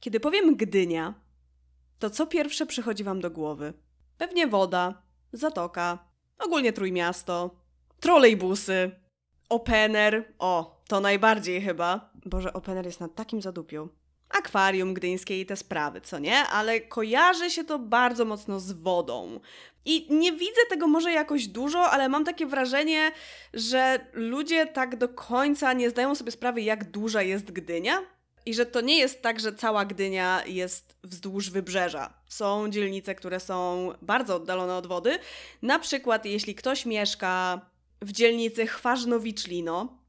Kiedy powiem Gdynia, to co pierwsze przychodzi Wam do głowy? Pewnie woda, zatoka, ogólnie trójmiasto, trolejbusy, opener. O, to najbardziej chyba. Boże, opener jest na takim zadupiu. Akwarium gdyńskie i te sprawy, co nie? Ale kojarzy się to bardzo mocno z wodą. I nie widzę tego może jakoś dużo, ale mam takie wrażenie, że ludzie tak do końca nie zdają sobie sprawy, jak duża jest Gdynia. I że to nie jest tak, że cała Gdynia jest wzdłuż wybrzeża. Są dzielnice, które są bardzo oddalone od wody. Na przykład, jeśli ktoś mieszka w dzielnicy Chwarznowiczlino,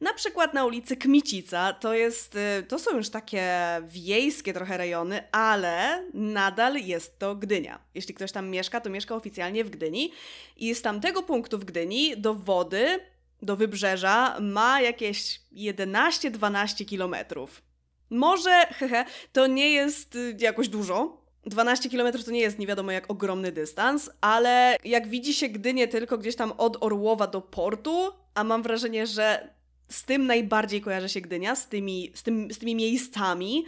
na przykład na ulicy Kmicica, to, jest, y, to są już takie wiejskie trochę rejony, ale nadal jest to Gdynia. Jeśli ktoś tam mieszka, to mieszka oficjalnie w Gdyni i z tamtego punktu w Gdyni do wody do wybrzeża ma jakieś 11-12 kilometrów. Może, hehe, to nie jest y, jakoś dużo. 12 km to nie jest nie wiadomo jak ogromny dystans, ale jak widzi się Gdynię tylko gdzieś tam od Orłowa do portu, a mam wrażenie, że z tym najbardziej kojarzy się Gdynia, z tymi, z tym, z tymi miejscami,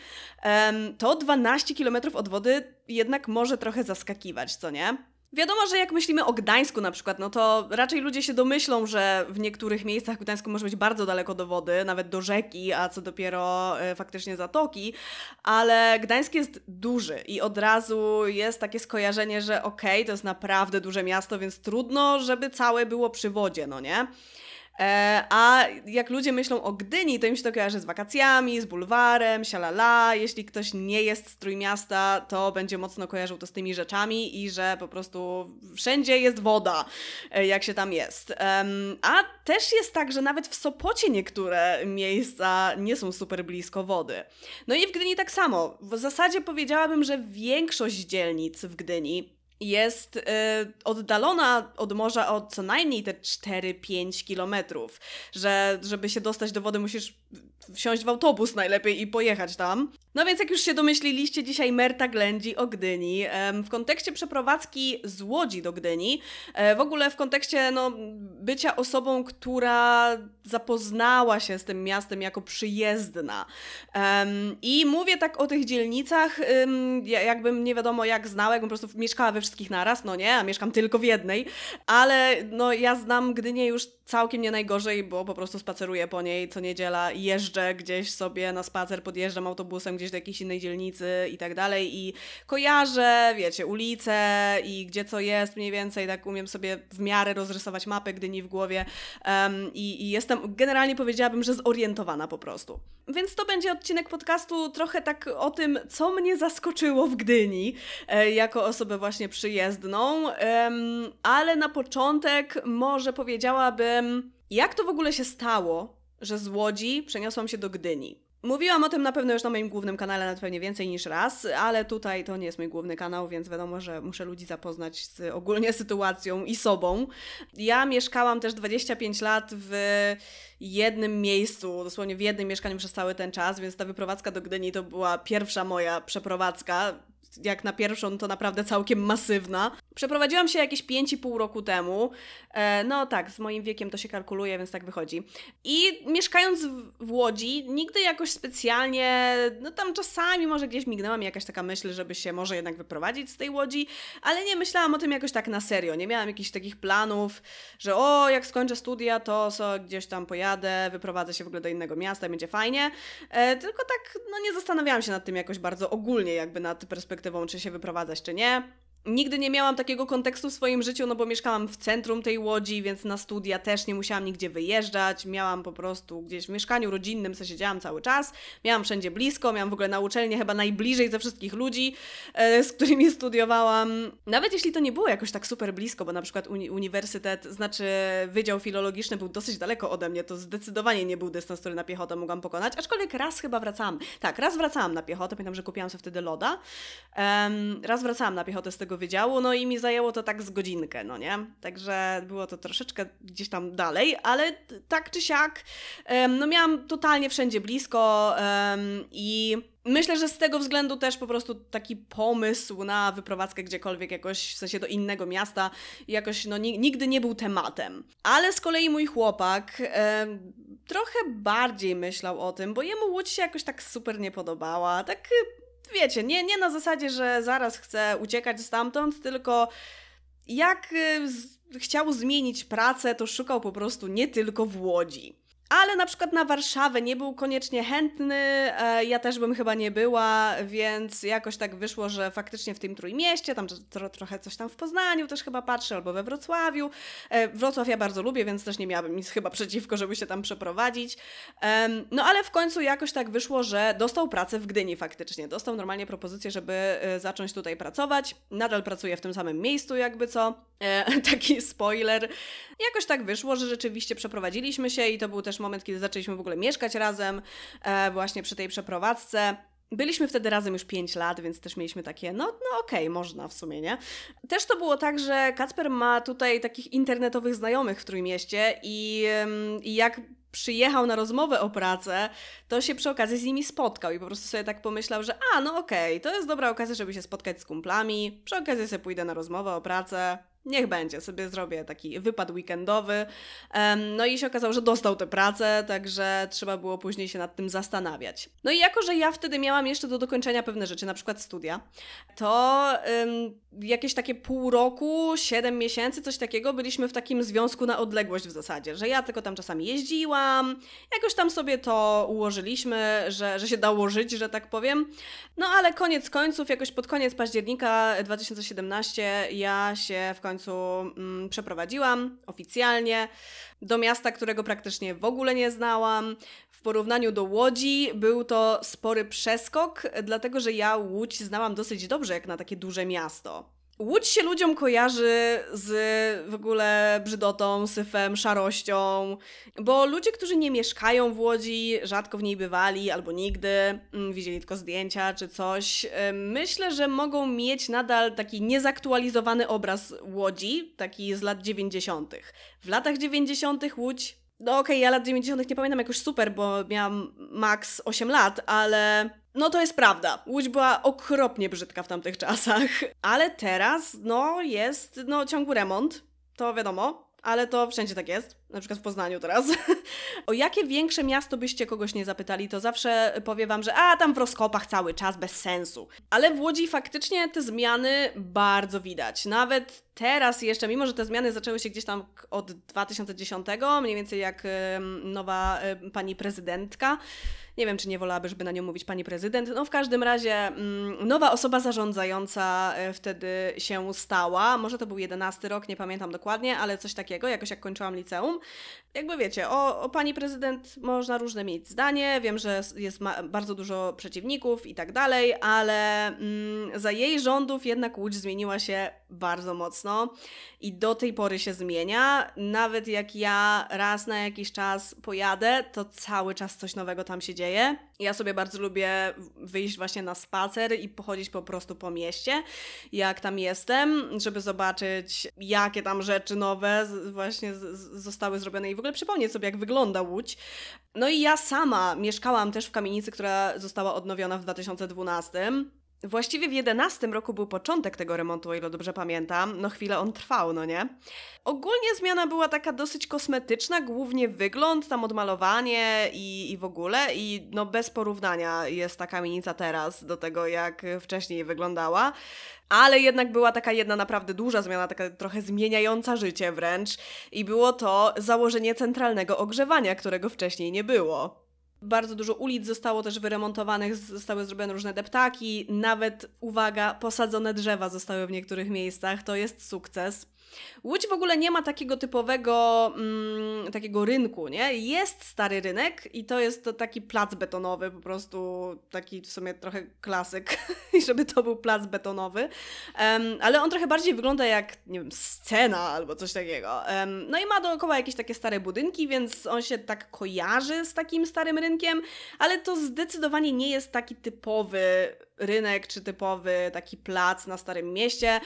to 12 km od wody jednak może trochę zaskakiwać, co nie? Wiadomo, że jak myślimy o Gdańsku na przykład, no to raczej ludzie się domyślą, że w niektórych miejscach Gdańsku może być bardzo daleko do wody, nawet do rzeki, a co dopiero e, faktycznie zatoki, ale Gdańsk jest duży i od razu jest takie skojarzenie, że okej, okay, to jest naprawdę duże miasto, więc trudno, żeby całe było przy wodzie, no nie? E, a jak ludzie myślą o Gdyni, to im się to kojarzy z wakacjami, z bulwarem, sialala. Jeśli ktoś nie jest z Trójmiasta, to będzie mocno kojarzył to z tymi rzeczami i że po prostu wszędzie jest woda, e, jak się tam jest. A też jest tak, że nawet w Sopocie niektóre miejsca nie są super blisko wody. No i w Gdyni tak samo. W zasadzie powiedziałabym, że większość dzielnic w Gdyni jest y, oddalona od morza o co najmniej te 4-5 kilometrów, że żeby się dostać do wody musisz wsiąść w autobus najlepiej i pojechać tam. No więc jak już się domyśliliście, dzisiaj Merta ględzi o Gdyni. W kontekście przeprowadzki z Łodzi do Gdyni, e, w ogóle w kontekście no, bycia osobą, która zapoznała się z tym miastem jako przyjezdna. I mówię tak o tych dzielnicach, jakbym nie wiadomo jak znała, jakbym po prostu mieszkała we wszystkich naraz, no nie, a mieszkam tylko w jednej, ale no ja znam Gdynię już całkiem nie najgorzej, bo po prostu spaceruję po niej co niedziela i jeżdżę podjeżdżę gdzieś sobie na spacer, podjeżdżam autobusem gdzieś do jakiejś innej dzielnicy i tak dalej i kojarzę, wiecie, ulice i gdzie co jest mniej więcej, tak umiem sobie w miarę rozrysować mapę Gdyni w głowie um, i, i jestem, generalnie powiedziałabym, że zorientowana po prostu. Więc to będzie odcinek podcastu trochę tak o tym, co mnie zaskoczyło w Gdyni e, jako osobę właśnie przyjezdną, ale na początek może powiedziałabym, jak to w ogóle się stało, że z Łodzi przeniosłam się do Gdyni. Mówiłam o tym na pewno już na moim głównym kanale, na pewnie więcej niż raz, ale tutaj to nie jest mój główny kanał, więc wiadomo, że muszę ludzi zapoznać z ogólnie sytuacją i sobą. Ja mieszkałam też 25 lat w jednym miejscu, dosłownie w jednym mieszkaniu przez cały ten czas, więc ta wyprowadzka do Gdyni to była pierwsza moja przeprowadzka jak na pierwszą to naprawdę całkiem masywna. Przeprowadziłam się jakieś 5,5 roku temu. E, no tak, z moim wiekiem to się kalkuluje, więc tak wychodzi. I mieszkając w Łodzi, nigdy jakoś specjalnie, no tam czasami może gdzieś mignęła mi jakaś taka myśl, żeby się może jednak wyprowadzić z tej Łodzi, ale nie myślałam o tym jakoś tak na serio. Nie miałam jakichś takich planów, że o, jak skończę studia, to so, gdzieś tam pojadę, wyprowadzę się w ogóle do innego miasta, będzie fajnie. E, tylko tak, no nie zastanawiałam się nad tym jakoś bardzo ogólnie, jakby nad perspektywą perspektywą, czy się wyprowadzać, czy nie. Nigdy nie miałam takiego kontekstu w swoim życiu, no bo mieszkałam w centrum tej łodzi, więc na studia też nie musiałam nigdzie wyjeżdżać. Miałam po prostu gdzieś w mieszkaniu rodzinnym, co siedziałam cały czas. Miałam wszędzie blisko, miałam w ogóle na uczelnię chyba najbliżej ze wszystkich ludzi, e, z którymi studiowałam. Nawet jeśli to nie było jakoś tak super blisko, bo na przykład uni uniwersytet, znaczy Wydział Filologiczny był dosyć daleko ode mnie, to zdecydowanie nie był dystans, który na piechotę mogłam pokonać, aczkolwiek raz chyba wracałam. Tak, raz wracałam na piechotę, pamiętam, że kupiłam sobie wtedy loda. Um, raz wracałam na piechotę z tego naszego wydziału, no i mi zajęło to tak z godzinkę, no nie? Także było to troszeczkę gdzieś tam dalej, ale tak czy siak, no miałam totalnie wszędzie blisko i myślę, że z tego względu też po prostu taki pomysł na wyprowadzkę gdziekolwiek jakoś, w sensie do innego miasta, jakoś no nigdy nie był tematem. Ale z kolei mój chłopak trochę bardziej myślał o tym, bo jemu Łódź się jakoś tak super nie podobała, tak wiecie, nie, nie na zasadzie, że zaraz chcę uciekać stamtąd, tylko jak y, z, chciał zmienić pracę, to szukał po prostu nie tylko w Łodzi ale na przykład na Warszawę nie był koniecznie chętny, e, ja też bym chyba nie była, więc jakoś tak wyszło, że faktycznie w tym Trójmieście, tam tro, trochę coś tam w Poznaniu też chyba patrzę, albo we Wrocławiu. E, Wrocław ja bardzo lubię, więc też nie miałabym nic chyba przeciwko, żeby się tam przeprowadzić. No ale w końcu jakoś tak wyszło, że dostał pracę w Gdyni faktycznie. Dostał normalnie propozycję, żeby e, zacząć tutaj pracować. Nadal pracuje w tym samym miejscu jakby co. Taki spoiler. Jakoś tak wyszło, że rzeczywiście przeprowadziliśmy się i to był też moment, kiedy zaczęliśmy w ogóle mieszkać razem, e, właśnie przy tej przeprowadzce. Byliśmy wtedy razem już 5 lat, więc też mieliśmy takie, no, no okej, okay, można w sumie, nie? Też to było tak, że Kacper ma tutaj takich internetowych znajomych w Trójmieście i, i jak przyjechał na rozmowę o pracę, to się przy okazji z nimi spotkał i po prostu sobie tak pomyślał, że a, no okej, okay, to jest dobra okazja, żeby się spotkać z kumplami, przy okazji sobie pójdę na rozmowę o pracę, Niech będzie, sobie zrobię taki wypad weekendowy. No i się okazało, że dostał tę pracę, także trzeba było później się nad tym zastanawiać. No i jako, że ja wtedy miałam jeszcze do dokończenia pewne rzeczy, na przykład studia, to um, jakieś takie pół roku, siedem miesięcy, coś takiego, byliśmy w takim związku na odległość w zasadzie, że ja tylko tam czasami jeździłam, jakoś tam sobie to ułożyliśmy, że, że się dało żyć, że tak powiem. No ale koniec końców, jakoś pod koniec października 2017 ja się w końcu końcu mm, przeprowadziłam oficjalnie do miasta, którego praktycznie w ogóle nie znałam. W porównaniu do Łodzi był to spory przeskok, dlatego że ja Łódź znałam dosyć dobrze jak na takie duże miasto. Łódź się ludziom kojarzy z w ogóle brzydotą, syfem, szarością, bo ludzie, którzy nie mieszkają w Łodzi, rzadko w niej bywali albo nigdy, mm, widzieli tylko zdjęcia czy coś, myślę, że mogą mieć nadal taki niezaktualizowany obraz Łodzi, taki z lat 90. W latach 90. Łódź, no okej, okay, ja lat 90. nie pamiętam jakoś super, bo miałam maks 8 lat, ale no to jest prawda. Łódź była okropnie brzydka w tamtych czasach, ale teraz no jest no ciągły remont, to wiadomo, ale to wszędzie tak jest na przykład w Poznaniu teraz, o jakie większe miasto byście kogoś nie zapytali, to zawsze powie wam, że a tam w rozkopach cały czas, bez sensu. Ale w Łodzi faktycznie te zmiany bardzo widać. Nawet teraz jeszcze, mimo że te zmiany zaczęły się gdzieś tam od 2010, mniej więcej jak nowa pani prezydentka, nie wiem, czy nie wolałaby, żeby na nią mówić pani prezydent. No w każdym razie mm, nowa osoba zarządzająca e, wtedy się stała. Może to był jedenasty rok, nie pamiętam dokładnie, ale coś takiego, jakoś jak kończyłam liceum. Jakby wiecie, o, o pani prezydent można różne mieć zdanie, wiem, że jest bardzo dużo przeciwników i tak dalej, ale mm, za jej rządów jednak Łódź zmieniła się bardzo mocno i do tej pory się zmienia. Nawet jak ja raz na jakiś czas pojadę, to cały czas coś nowego tam się dzieje. Ja sobie bardzo lubię wyjść właśnie na spacer i pochodzić po prostu po mieście, jak tam jestem, żeby zobaczyć, jakie tam rzeczy nowe właśnie zostały zostały zrobione i w ogóle przypomnieć sobie, jak wygląda Łódź. No i ja sama mieszkałam też w kamienicy, która została odnowiona w 2012. Właściwie w 11 roku był początek tego remontu, o ile dobrze pamiętam. No chwilę on trwał, no nie? Ogólnie zmiana była taka dosyć kosmetyczna, głównie wygląd, tam odmalowanie i, i w ogóle. I no bez porównania jest ta kamienica teraz do tego, jak wcześniej wyglądała. Ale jednak była taka jedna naprawdę duża zmiana, taka trochę zmieniająca życie wręcz. I było to założenie centralnego ogrzewania, którego wcześniej nie było. Bardzo dużo ulic zostało też wyremontowanych, zostały zrobione różne deptaki, nawet, uwaga, posadzone drzewa zostały w niektórych miejscach. To jest sukces. Łódź w ogóle nie ma takiego typowego mm, takiego rynku, nie? Jest stary rynek i to jest to taki plac betonowy, po prostu taki w sumie trochę klasyk, żeby to był plac betonowy, um, ale on trochę bardziej wygląda jak, nie wiem, scena albo coś takiego. Um, no i ma dookoła jakieś takie stare budynki, więc on się tak kojarzy z takim starym rynkiem, ale to zdecydowanie nie jest taki typowy rynek czy typowy taki plac na Starym Mieście,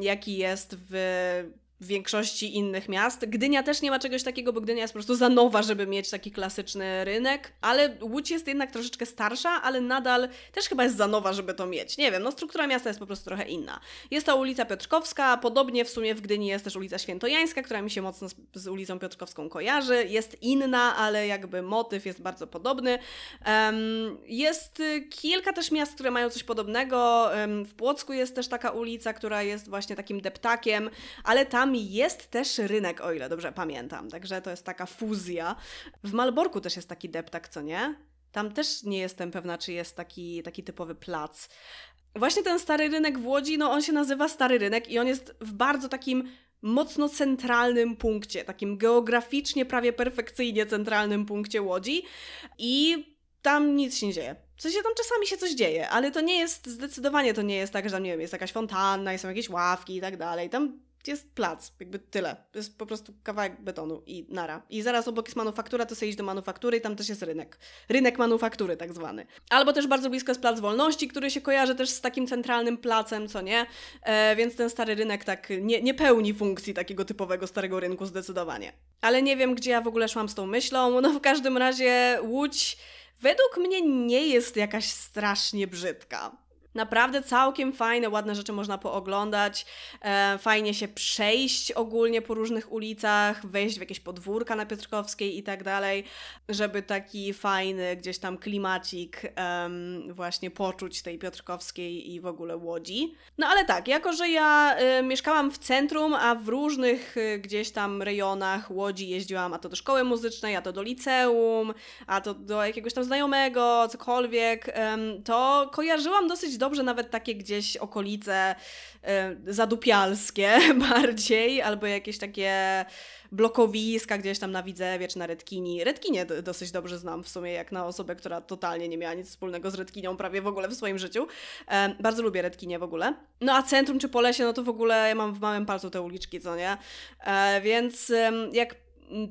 jaki jest w w większości innych miast. Gdynia też nie ma czegoś takiego, bo Gdynia jest po prostu za nowa, żeby mieć taki klasyczny rynek, ale Łódź jest jednak troszeczkę starsza, ale nadal też chyba jest za nowa, żeby to mieć. Nie wiem, no struktura miasta jest po prostu trochę inna. Jest ta ulica Piotrkowska, podobnie w sumie w Gdyni jest też ulica Świętojańska, która mi się mocno z, z ulicą Piotrkowską kojarzy. Jest inna, ale jakby motyw jest bardzo podobny. Um, jest y, kilka też miast, które mają coś podobnego. Um, w Płocku jest też taka ulica, która jest właśnie takim deptakiem, ale tam tam jest też rynek, o ile dobrze pamiętam, także to jest taka fuzja. W Malborku też jest taki deptak, co nie? Tam też nie jestem pewna, czy jest taki, taki typowy plac. Właśnie ten stary rynek w Łodzi, no on się nazywa Stary Rynek i on jest w bardzo takim mocno centralnym punkcie, takim geograficznie prawie perfekcyjnie centralnym punkcie Łodzi i tam nic się nie dzieje. W sensie tam czasami się coś dzieje, ale to nie jest, zdecydowanie to nie jest tak, że tam, nie wiem, jest jakaś fontanna jest są jakieś ławki i tak dalej. Tam jest plac, jakby tyle. Jest po prostu kawałek betonu i nara. I zaraz obok jest manufaktura, to sobie iść do manufaktury i tam też jest rynek. Rynek manufaktury tak zwany. Albo też bardzo blisko jest Plac Wolności, który się kojarzy też z takim centralnym placem, co nie? E, więc ten stary rynek tak nie, nie pełni funkcji takiego typowego starego rynku zdecydowanie. Ale nie wiem, gdzie ja w ogóle szłam z tą myślą. No w każdym razie Łódź według mnie nie jest jakaś strasznie brzydka. Naprawdę całkiem fajne, ładne rzeczy można pooglądać, e, fajnie się przejść ogólnie po różnych ulicach, wejść w jakieś podwórka na Piotrkowskiej i tak dalej, żeby taki fajny gdzieś tam klimacik właśnie poczuć tej Piotrkowskiej i w ogóle Łodzi. No ale tak, jako że ja e, mieszkałam w centrum, a w różnych e, gdzieś tam rejonach Łodzi jeździłam, a to do szkoły muzycznej, a to do liceum, a to do jakiegoś tam znajomego, cokolwiek, to kojarzyłam dosyć dobrze dobrze nawet takie gdzieś okolice y, zadupialskie bardziej, albo jakieś takie blokowiska gdzieś tam na Widzewie czy na Redkini. Redkinie dosyć dobrze znam w sumie, jak na osobę, która totalnie nie miała nic wspólnego z Redkinią prawie w ogóle w swoim życiu. E, bardzo lubię Redkinie w ogóle. No a centrum czy Polesie, no to w ogóle ja mam w małym palcu te uliczki, co nie? E, więc jak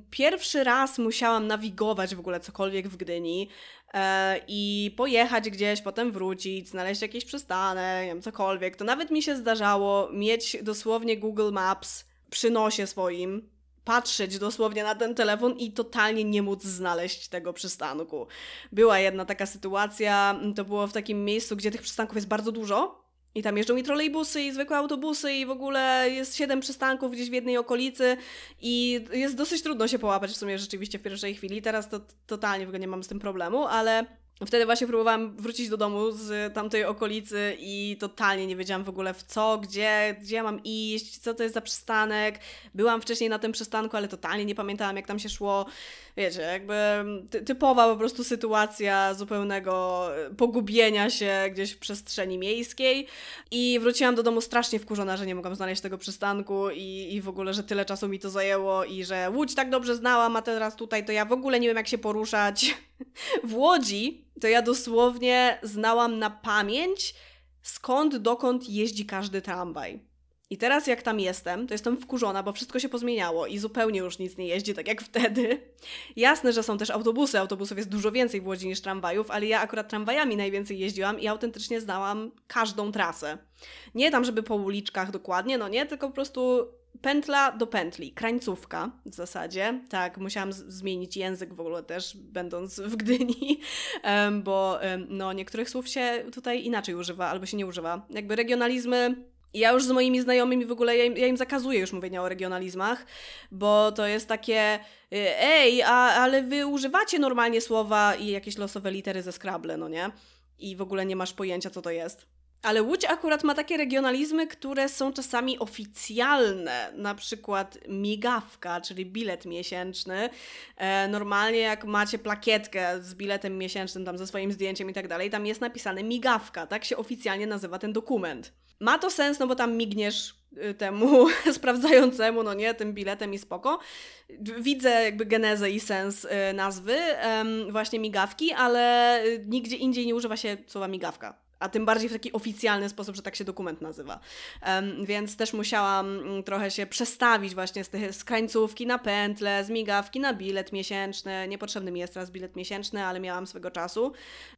pierwszy raz musiałam nawigować w ogóle cokolwiek w Gdyni, E, i pojechać gdzieś, potem wrócić, znaleźć jakieś przystanek, nie wiem, cokolwiek, to nawet mi się zdarzało mieć dosłownie Google Maps przy nosie swoim, patrzeć dosłownie na ten telefon i totalnie nie móc znaleźć tego przystanku. Była jedna taka sytuacja, to było w takim miejscu, gdzie tych przystanków jest bardzo dużo, i tam jeżdżą i trolejbusy, i zwykłe autobusy, i w ogóle jest siedem przystanków gdzieś w jednej okolicy i jest dosyć trudno się połapać w sumie rzeczywiście w pierwszej chwili. Teraz to totalnie w ogóle nie mam z tym problemu, ale Wtedy właśnie próbowałam wrócić do domu z tamtej okolicy i totalnie nie wiedziałam w ogóle w co, gdzie, gdzie ja mam iść, co to jest za przystanek. Byłam wcześniej na tym przystanku, ale totalnie nie pamiętałam, jak tam się szło wiecie, jakby mm, typowa po prostu sytuacja zupełnego y, pogubienia się gdzieś w przestrzeni miejskiej i wróciłam do domu strasznie wkurzona, że nie mogłam znaleźć tego przystanku i, i w ogóle, że tyle czasu mi to zajęło i że Łódź tak dobrze znałam, a teraz tutaj to ja w ogóle nie wiem jak się poruszać. W Łodzi to ja dosłownie znałam na pamięć skąd dokąd jeździ każdy tramwaj. I teraz jak tam jestem, to jestem wkurzona, bo wszystko się pozmieniało i zupełnie już nic nie jeździ tak jak wtedy. Jasne, że są też autobusy, autobusów jest dużo więcej w Łodzi niż tramwajów, ale ja akurat tramwajami najwięcej jeździłam i autentycznie znałam każdą trasę. Nie tam, żeby po uliczkach dokładnie, no nie, tylko po prostu pętla do pętli, krańcówka w zasadzie. Tak, musiałam zmienić język w ogóle też, będąc w Gdyni, bo no, niektórych słów się tutaj inaczej używa albo się nie używa. Jakby regionalizmy ja już z moimi znajomymi w ogóle, ja im, ja im, zakazuję już mówienia o regionalizmach, bo to jest takie, y, ej, a, ale wy używacie normalnie słowa i jakieś losowe litery ze Scrabble, no nie? I w ogóle nie masz pojęcia, co to jest. Ale Łódź akurat ma takie regionalizmy, które są czasami oficjalne, na przykład migawka, czyli bilet miesięczny. E, normalnie jak macie plakietkę z biletem miesięcznym, tam ze swoim zdjęciem i tak dalej, tam jest napisane migawka, tak się oficjalnie nazywa ten dokument. Ma to sens, no bo tam migniesz y, temu sprawdzającemu, no nie, tym biletem i spoko. Widzę jakby genezę i sens y, nazwy, właśnie migawki, ale y, nigdzie indziej nie używa się słowa migawka a tym bardziej w taki oficjalny sposób, że tak się dokument nazywa. Um, więc też musiałam mm, trochę się przestawić właśnie z tych skrańcówki na pętle, z migawki na bilet miesięczny. Niepotrzebny mi jest teraz bilet miesięczny, ale miałam swego czasu.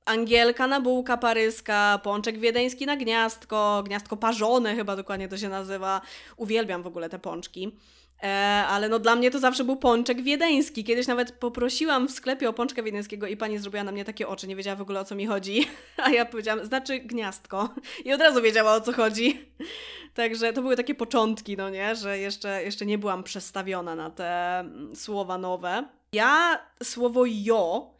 Angielka na bułka paryska, pączek wiedeński na gniazdko, gniazdko parzone chyba dokładnie to się nazywa. Uwielbiam w ogóle te pączki. E, ale no dla mnie to zawsze był pączek wiedeński. Kiedyś nawet poprosiłam w sklepie o pączkę wiedeńskiego i pani zrobiła na mnie takie oczy, nie wiedziała w ogóle o co mi chodzi. A ja powiedziałam, znaczy gniazdko. I od razu wiedziała o co chodzi. Także to były takie początki, no nie, że jeszcze, jeszcze nie byłam przestawiona na te mm, słowa nowe. Ja słowo jo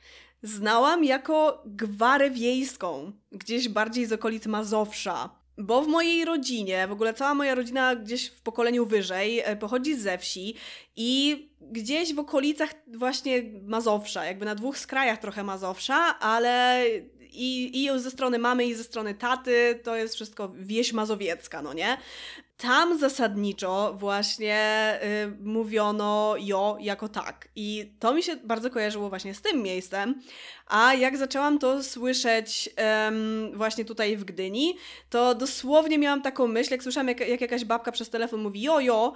znałam jako gwarę wiejską, gdzieś bardziej z okolic Mazowsza. Bo w mojej rodzinie, w ogóle cała moja rodzina gdzieś w pokoleniu wyżej e, pochodzi ze wsi i gdzieś w okolicach właśnie Mazowsza, jakby na dwóch skrajach trochę Mazowsza, ale i, i ze strony mamy, i ze strony taty, to jest wszystko wieś mazowiecka, no nie? Tam zasadniczo właśnie y, mówiono jo jako tak. I to mi się bardzo kojarzyło właśnie z tym miejscem. A jak zaczęłam to słyszeć ym, właśnie tutaj w Gdyni, to dosłownie miałam taką myśl, jak słyszałam, jak, jak jakaś babka przez telefon mówi "jo, jo"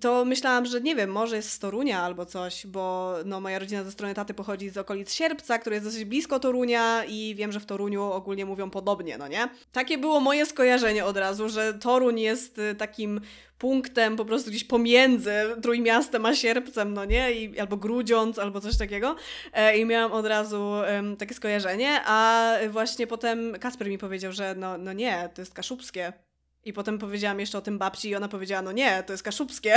to myślałam, że nie wiem, może jest z Torunia albo coś, bo no, moja rodzina ze strony taty pochodzi z okolic Sierpca, które jest dosyć blisko Torunia i wiem, że w Toruniu ogólnie mówią podobnie, no nie? Takie było moje skojarzenie od razu, że Toruń jest y, takim punktem po prostu gdzieś pomiędzy Trójmiastem a Sierpcem, no nie? I, albo Grudziądz, albo coś takiego. E, I miałam od razu takie skojarzenie, a właśnie potem Kasper mi powiedział, że no, no nie, to jest kaszubskie. I potem powiedziałam jeszcze o tym babci i ona powiedziała, no nie, to jest kaszubskie.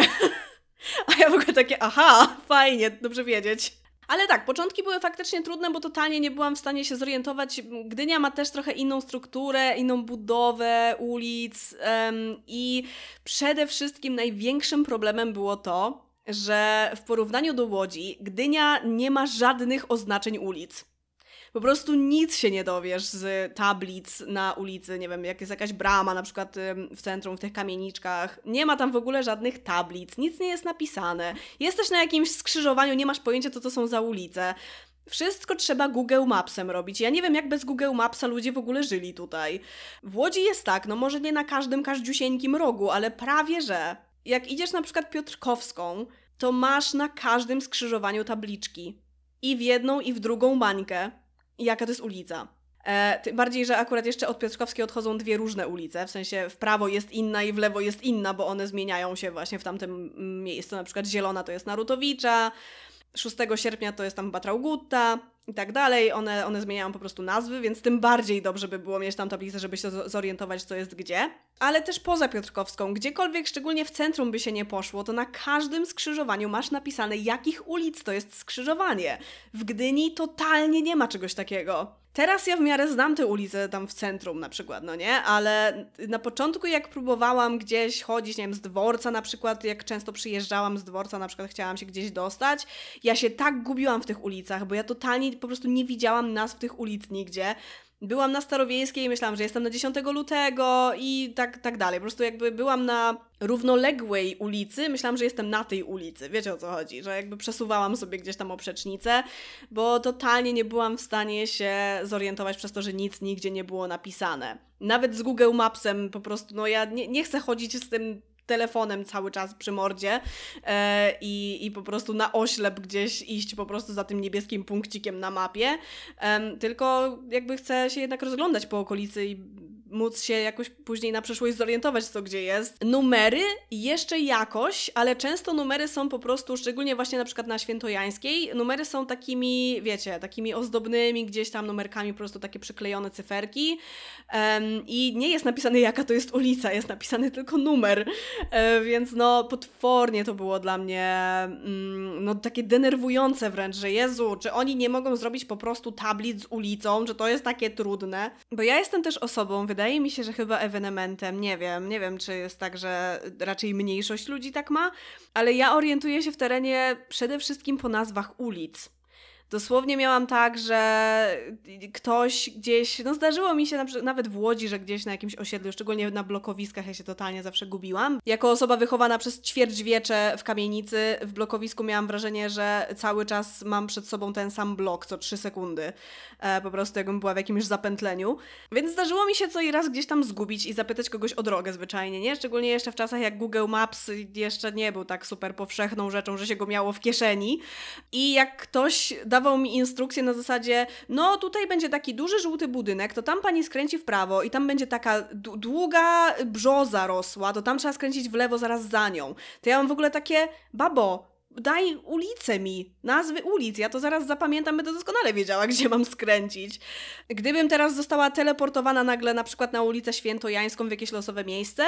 A ja w ogóle takie, aha, fajnie, dobrze wiedzieć. Ale tak, początki były faktycznie trudne, bo totalnie nie byłam w stanie się zorientować. Gdynia ma też trochę inną strukturę, inną budowę ulic um, i przede wszystkim największym problemem było to, że w porównaniu do Łodzi Gdynia nie ma żadnych oznaczeń ulic po prostu nic się nie dowiesz z tablic na ulicy, nie wiem, jak jest jakaś brama na przykład w centrum, w tych kamieniczkach. Nie ma tam w ogóle żadnych tablic, nic nie jest napisane. Jesteś na jakimś skrzyżowaniu, nie masz pojęcia, co to są za ulice. Wszystko trzeba Google Mapsem robić. Ja nie wiem, jak bez Google Mapsa ludzie w ogóle żyli tutaj. W Łodzi jest tak, no może nie na każdym każdziusieńkim rogu, ale prawie że. Jak idziesz na przykład Piotrkowską, to masz na każdym skrzyżowaniu tabliczki. I w jedną, i w drugą bańkę jaka to jest ulica. E, tym bardziej, że akurat jeszcze od Piotrkowskiej odchodzą dwie różne ulice, w sensie w prawo jest inna i w lewo jest inna, bo one zmieniają się właśnie w tamtym miejscu. Na przykład zielona to jest Narutowicza, 6 sierpnia to jest tam Batraugutta, i tak dalej. One, one zmieniają po prostu nazwy, więc tym bardziej dobrze by było mieć tam tablicę, żeby się zorientować, co jest gdzie. Ale też poza Piotrkowską, gdziekolwiek, szczególnie w centrum by się nie poszło, to na każdym skrzyżowaniu masz napisane, jakich ulic to jest skrzyżowanie. W Gdyni totalnie nie ma czegoś takiego. Teraz ja w miarę znam tę ulicę tam w centrum na przykład, no nie? Ale na początku jak próbowałam gdzieś chodzić, nie wiem, z dworca na przykład, jak często przyjeżdżałam z dworca, na przykład chciałam się gdzieś dostać, ja się tak gubiłam w tych ulicach, bo ja totalnie po prostu nie widziałam nazw tych ulic nigdzie byłam na Starowiejskiej myślałam, że jestem na 10 lutego i tak, tak dalej. Po prostu jakby byłam na równoległej ulicy, myślałam, że jestem na tej ulicy. Wiecie o co chodzi, że jakby przesuwałam sobie gdzieś tam oprzecznicę, bo totalnie nie byłam w stanie się zorientować przez to, że nic nigdzie nie było napisane. Nawet z Google Mapsem po prostu, no ja nie, nie chcę chodzić z tym telefonem cały czas przy mordzie e, i, i po prostu na oślep gdzieś iść po prostu za tym niebieskim punkcikiem na mapie, e, tylko jakby chcę się jednak rozglądać po okolicy i móc się jakoś później na przyszłość zorientować, co gdzie jest. Numery jeszcze jakoś, ale często numery są po prostu, szczególnie właśnie na przykład na świętojańskiej, numery są takimi, wiecie, takimi ozdobnymi gdzieś tam numerkami, po prostu takie przyklejone cyferki um, i nie jest napisane jaka to jest ulica, jest napisany tylko numer, e, więc no potwornie to było dla mnie mm, no takie denerwujące wręcz, że Jezu, czy oni nie mogą zrobić po prostu tablic z ulicą, czy to jest takie trudne, bo ja jestem też osobą, wydaje wydaje mi się, że chyba ewenementem. Nie wiem, nie wiem, czy jest tak, że raczej mniejszość ludzi tak ma, ale ja orientuję się w terenie przede wszystkim po nazwach ulic. Dosłownie miałam tak, że ktoś gdzieś, no zdarzyło mi się na przykład, nawet w Łodzi, że gdzieś na jakimś osiedlu, szczególnie na blokowiskach, ja się totalnie zawsze gubiłam. Jako osoba wychowana przez ćwierćwiecze w kamienicy, w blokowisku miałam wrażenie, że cały czas mam przed sobą ten sam blok co trzy sekundy. E, po prostu jakbym była w jakimś zapętleniu. Więc zdarzyło mi się co i raz gdzieś tam zgubić i zapytać kogoś o drogę zwyczajnie, nie? Szczególnie jeszcze w czasach jak Google Maps jeszcze nie był tak super powszechną rzeczą, że się go miało w kieszeni. I jak ktoś dawał dawał mi instrukcje na zasadzie, no tutaj będzie taki duży żółty budynek, to tam pani skręci w prawo i tam będzie taka długa brzoza rosła, to tam trzeba skręcić w lewo zaraz za nią. To ja mam w ogóle takie, babo, daj ulicę mi, nazwy ulic, ja to zaraz zapamiętam, będę doskonale wiedziała, gdzie mam skręcić. Gdybym teraz została teleportowana nagle na przykład na ulicę Świętojańską w jakieś losowe miejsce,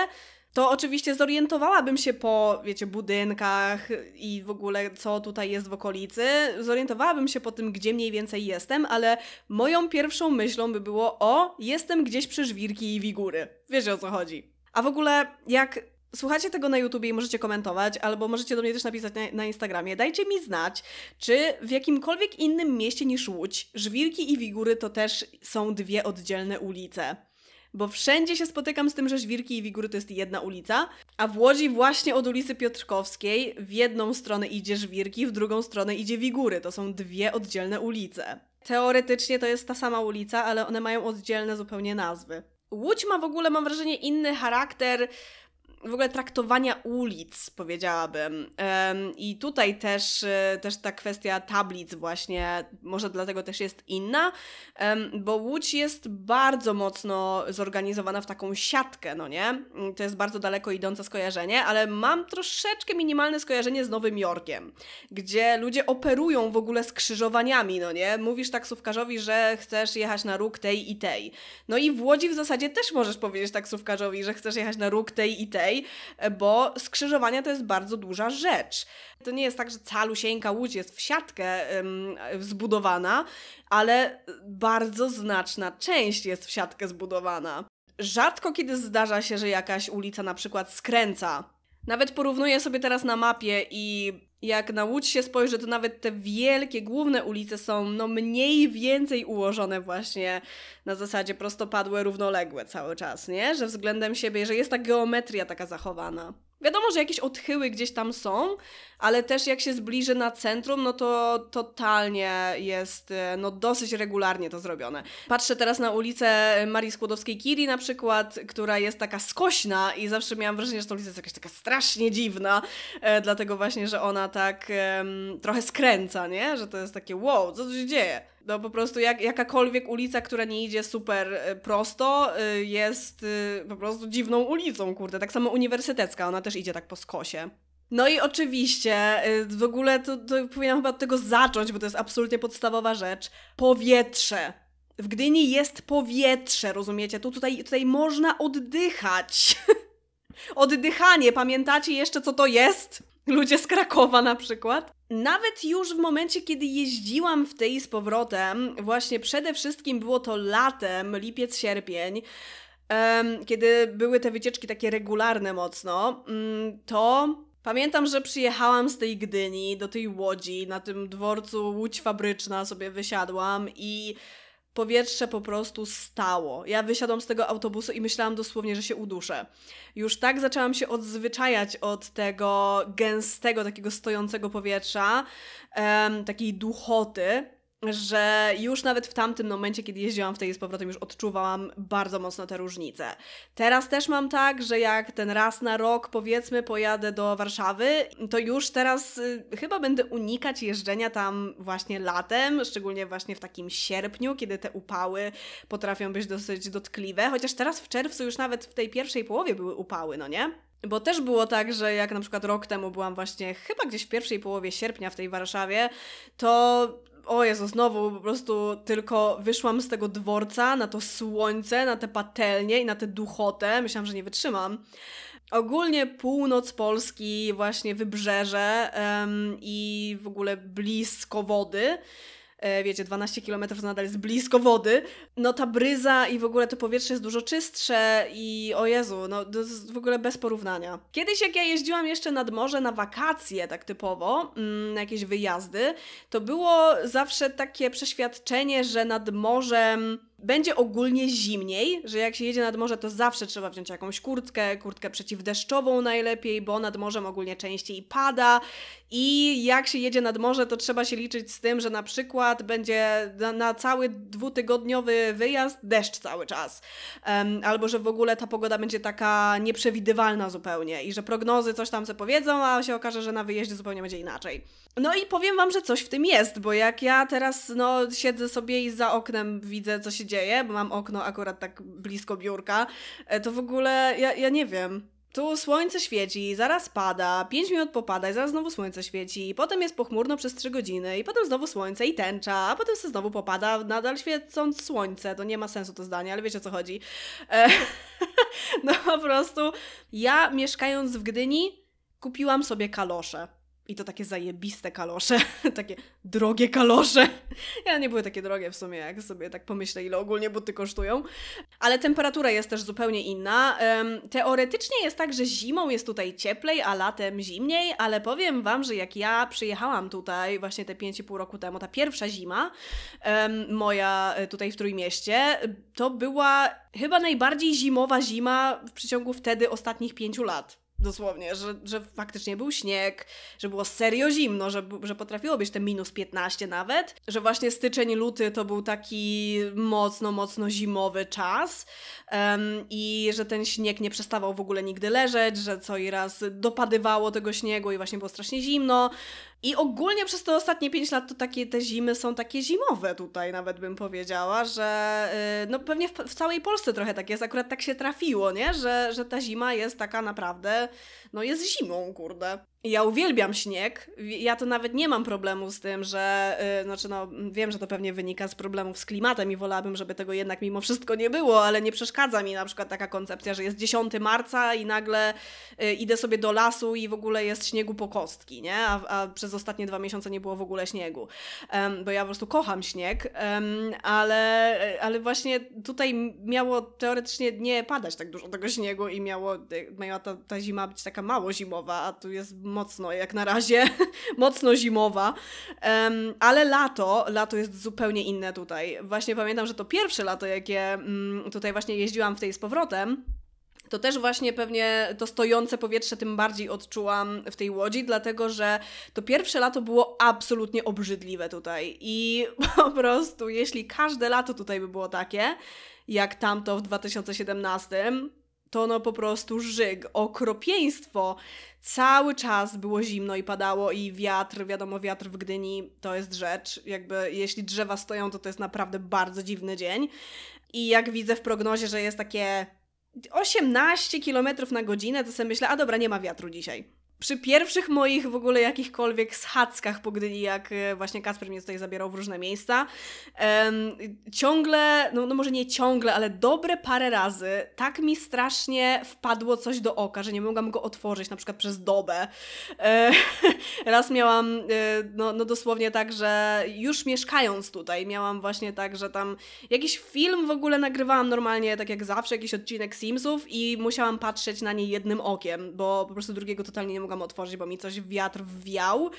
to oczywiście zorientowałabym się po, wiecie, budynkach i w ogóle co tutaj jest w okolicy. Zorientowałabym się po tym, gdzie mniej więcej jestem, ale moją pierwszą myślą by było: O, jestem gdzieś przy żwirki i wigury. Wiesz o co chodzi. A w ogóle, jak słuchacie tego na YouTubie i możecie komentować, albo możecie do mnie też napisać na, na, Instagramie. Dajcie mi znać, czy w jakimkolwiek innym mieście niż Łódź, Żwirki i Wigury to też są dwie oddzielne ulice. Bo wszędzie się spotykam z tym, że Żwirki i Wigury to jest jedna ulica, a w Łodzi właśnie od ulicy Piotrkowskiej w jedną stronę idzie Żwirki, w drugą stronę idzie Wigury. To są dwie oddzielne ulice. Teoretycznie to jest ta sama ulica, ale one mają oddzielne zupełnie nazwy. Łódź ma w ogóle, mam wrażenie, inny charakter w ogóle traktowania ulic, powiedziałabym. I tutaj też, e, też ta kwestia tablic właśnie, może dlatego też jest inna, bo Łódź jest bardzo mocno zorganizowana w taką siatkę, no nie? Mm, to jest bardzo daleko idące skojarzenie, ale mam troszeczkę minimalne skojarzenie z Nowym Jorkiem, gdzie ludzie operują w ogóle skrzyżowaniami, no nie? Mówisz taksówkarzowi, że chcesz jechać na róg tej i tej. No i w Łodzi w zasadzie też możesz powiedzieć taksówkarzowi, że chcesz jechać na róg tej i tej, E, bo skrzyżowania to jest bardzo duża rzecz. To nie jest tak, że calusieńka łódź jest w siatkę ym, zbudowana, ale bardzo znaczna część jest w siatkę zbudowana. Rzadko kiedy zdarza się, że jakaś ulica na przykład skręca nawet porównuję sobie teraz na mapie i jak na Łódź się spojrzy, to nawet te wielkie, główne ulice są no mniej więcej ułożone właśnie na zasadzie prostopadłe, równoległe cały czas, nie? Że względem siebie, że jest ta geometria taka zachowana. Wiadomo, że jakieś odchyły gdzieś tam są, ale też jak się zbliży na centrum, no to totalnie jest e, no, dosyć regularnie to zrobione. Patrzę teraz na ulicę Marii Skłodowskiej-Curie na przykład, która jest taka skośna i zawsze miałam wrażenie, że ta ulica jest jakaś taka strasznie dziwna, e, dlatego właśnie, że ona tak e, trochę skręca, nie? Że to jest takie wow, co tu się dzieje? No po prostu jak, jakakolwiek ulica, która nie idzie super e, prosto, e, jest e, po prostu dziwną ulicą, kurde. Tak samo uniwersytecka, ona też idzie tak po skosie. No i oczywiście, w ogóle to, to powinnam chyba od tego zacząć, bo to jest absolutnie podstawowa rzecz. Powietrze. W Gdyni jest powietrze, rozumiecie? Tu tutaj, tutaj można oddychać. Oddychanie, pamiętacie jeszcze co to jest? Ludzie z Krakowa na przykład. Nawet już w momencie, kiedy jeździłam w tej z powrotem, właśnie przede wszystkim było to latem, lipiec, sierpień, kiedy były te wycieczki takie regularne mocno, mm, to Pamiętam, że przyjechałam z tej Gdyni do tej Łodzi, na tym dworcu Łódź Fabryczna sobie wysiadłam i powietrze po prostu stało. Ja wysiadłam z tego autobusu i myślałam dosłownie, że się uduszę. Już tak zaczęłam się odzwyczajać od tego gęstego, takiego stojącego powietrza, um, takiej duchoty, że już nawet w tamtym momencie, kiedy jeździłam w tej z powrotem, już odczuwałam bardzo mocno te różnice. Teraz też mam tak, że jak ten raz na rok powiedzmy pojadę do Warszawy, to już teraz y, chyba będę unikać jeżdżenia tam właśnie latem, szczególnie właśnie w takim sierpniu, kiedy te upały potrafią być dosyć dotkliwe, chociaż teraz w czerwcu już nawet w tej pierwszej połowie były upały, no nie? Bo też było tak, że jak na przykład rok temu byłam właśnie chyba gdzieś w pierwszej połowie sierpnia w tej Warszawie, to o Jezu, znowu po prostu tylko wyszłam z tego dworca na to słońce, na te patelnie i na tę duchotę. Myślałam, że nie wytrzymam. Ogólnie północ Polski, właśnie wybrzeże um, i w ogóle blisko wody E, wiecie, 12 km nadal jest blisko wody, no ta bryza i w ogóle to powietrze jest dużo czystsze i o Jezu, no to jest w ogóle bez porównania. Kiedyś jak ja jeździłam jeszcze nad morze na wakacje, tak typowo, mm, na jakieś wyjazdy, to było zawsze takie przeświadczenie, że nad morzem będzie ogólnie zimniej, że jak się jedzie nad morze, to zawsze trzeba wziąć jakąś kurtkę, kurtkę przeciwdeszczową najlepiej, bo nad morzem ogólnie częściej pada. I jak się jedzie nad morze, to trzeba się liczyć z tym, że na przykład będzie na, na cały dwutygodniowy wyjazd deszcz cały czas. Um, albo że w ogóle ta pogoda będzie taka nieprzewidywalna zupełnie i że prognozy coś tam sobie powiedzą, a się okaże, że na wyjeździe zupełnie będzie inaczej. No i powiem Wam, że coś w tym jest, bo jak ja teraz no, siedzę sobie i za oknem widzę, co się się dzieje, bo mam okno akurat tak blisko biurka, e, to w ogóle ja, ja nie wiem. Tu słońce świeci, zaraz pada, 5 minut popada i zaraz znowu słońce świeci, i potem jest pochmurno przez 3 godziny, i potem znowu słońce i tęcza, a potem se znowu popada, nadal świecąc słońce. To nie ma sensu to zdanie, ale wiecie o co chodzi. E, no po prostu ja mieszkając w Gdyni kupiłam sobie kalosze. I to takie zajebiste kalosze, takie drogie kalosze. Ja nie były takie drogie w sumie, jak sobie tak pomyślę, ile ogólnie buty kosztują. Ale temperatura jest też zupełnie inna. Teoretycznie jest tak, że zimą jest tutaj cieplej, a latem zimniej, ale powiem Wam, że jak ja przyjechałam tutaj właśnie te 5,5 roku temu, ta pierwsza zima moja e, tutaj w Trójmieście, to była chyba najbardziej zimowa zima w przeciągu wtedy ostatnich pięciu lat dosłownie, że, że faktycznie był śnieg, że było serio zimno, że, że potrafiło być te minus 15 nawet, że właśnie styczeń, luty to był taki mocno, mocno zimowy czas um, i że ten śnieg nie przestawał w ogóle nigdy leżeć, że co i raz dopadywało tego śniegu i właśnie było strasznie zimno. I ogólnie przez te ostatnie 5 lat to takie te zimy są takie zimowe tutaj nawet bym powiedziała, że y, no pewnie w, w całej Polsce trochę tak jest, akurat tak się trafiło, nie? Że, że ta zima jest taka naprawdę no jest zimą, kurde ja uwielbiam śnieg. Ja to nawet nie mam problemu z tym, że. Yy, znaczy, no, wiem, że to pewnie wynika z problemów z klimatem i wolałabym, żeby tego jednak mimo wszystko nie było, ale nie przeszkadza mi na przykład taka koncepcja, że jest 10 marca i nagle yy, idę sobie do lasu i w ogóle jest śniegu po kostki, nie? A, a przez ostatnie dwa miesiące nie było w ogóle śniegu. Um, bo ja po prostu kocham śnieg, um, ale, ale właśnie tutaj miało teoretycznie nie padać tak dużo tego śniegu i miało, y, miała ta, ta zima być taka mało zimowa, a tu jest mocno, jak na razie, mocno zimowa. Um, ale lato, lato jest zupełnie inne tutaj. Właśnie pamiętam, że to pierwsze lato, jakie mm, tutaj właśnie jeździłam w tej z powrotem, to też właśnie pewnie to stojące powietrze tym bardziej odczułam w tej łodzi, dlatego że to pierwsze lato było absolutnie obrzydliwe tutaj. I po prostu, jeśli każde lato tutaj by było takie, jak tamto w 2017, to no po prostu żyg, okropieństwo. Cały czas było zimno i padało i wiatr, wiadomo wiatr w Gdyni to jest rzecz, jakby jeśli drzewa stoją to to jest naprawdę bardzo dziwny dzień i jak widzę w prognozie, że jest takie 18 km na godzinę, to sobie myślę, a dobra, nie ma wiatru dzisiaj przy pierwszych moich w ogóle jakichkolwiek schadzkach po Gdyni, jak e, właśnie Kasper mnie tutaj zabierał w różne miejsca, um, ciągle, no, no może nie ciągle, ale dobre parę razy tak mi strasznie wpadło coś do oka, że nie mogłam go otworzyć, na przykład przez dobę. E, raz miałam, e, no, no dosłownie tak, że już mieszkając tutaj, miałam właśnie tak, że tam jakiś film w ogóle nagrywałam normalnie, tak jak zawsze, jakiś odcinek Simsów i musiałam patrzeć na nie jednym okiem, bo po prostu drugiego totalnie nie mogłam mogłam otworzyć, bo mi coś wiatr wiał.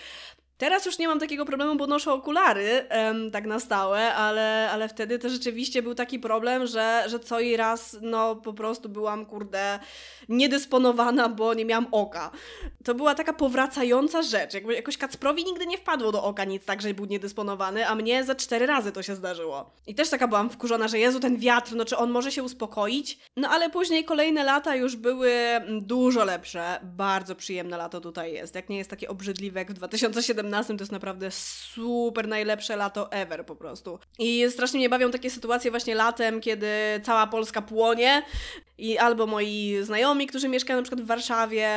Teraz już nie mam takiego problemu, bo noszę okulary em, tak na stałe, ale, ale wtedy to rzeczywiście był taki problem, że, że co i raz no po prostu byłam kurde niedysponowana, bo nie miałam oka. To była taka powracająca rzecz. Jakby jakoś Kacprowi nigdy nie wpadło do oka nic tak, że był niedysponowany, a mnie za cztery razy to się zdarzyło. I też taka byłam wkurzona, że Jezu, ten wiatr, no czy on może się uspokoić? No ale później kolejne lata już były mm, dużo lepsze. Bardzo przyjemne lato tutaj jest. Jak nie jest takie obrzydliwe jak w 2017 17 to jest naprawdę super najlepsze lato ever po prostu. I strasznie mnie bawią takie sytuacje właśnie latem, kiedy cała Polska płonie i albo moi znajomi, którzy mieszkają na przykład w Warszawie,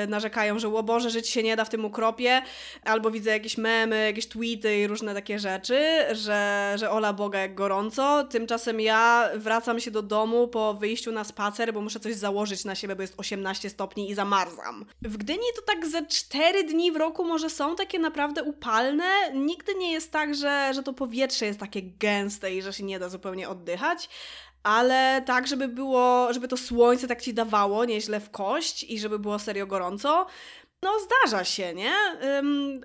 yy, narzekają, że łoboże, żyć się nie da w tym ukropie, albo widzę jakieś memy, jakieś tweety i różne takie rzeczy, że, że ola Boga jak gorąco. Tymczasem ja wracam się do domu po wyjściu na spacer, bo muszę coś założyć na siebie, bo jest 18 stopni i zamarzam. W Gdyni to tak ze 4 dni w roku może są takie naprawdę upalne. Nigdy nie jest tak, że, że to powietrze jest takie gęste i że się nie da zupełnie oddychać ale tak, żeby było, żeby to słońce tak ci dawało nieźle w kość i żeby było serio gorąco. No, zdarza się, nie?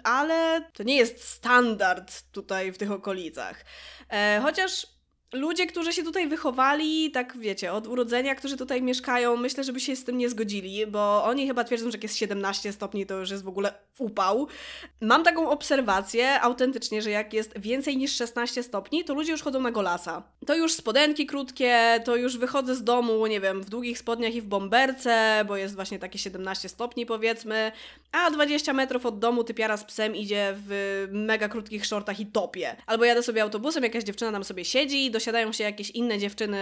ale to nie jest standard tutaj w tych okolicach. E, chociaż ludzie, którzy się tutaj wychowali, tak wiecie, od urodzenia, którzy tutaj mieszkają, myślę, żeby się z tym nie zgodzili, bo oni chyba twierdzą, że jak jest 17 stopni, to już jest w ogóle upał. Mam taką obserwację autentycznie, że jak jest więcej niż 16 stopni, to ludzie już chodzą na golasa. To już spodenki krótkie, to już wychodzę z domu, nie wiem, w długich spodniach i w bomberce, bo jest właśnie takie 17 stopni powiedzmy, a 20 metrów od domu typiara z psem idzie w mega krótkich shortach i topie. Albo jadę sobie autobusem, jakaś dziewczyna nam sobie siedzi, do dosiadają się jakieś inne dziewczyny,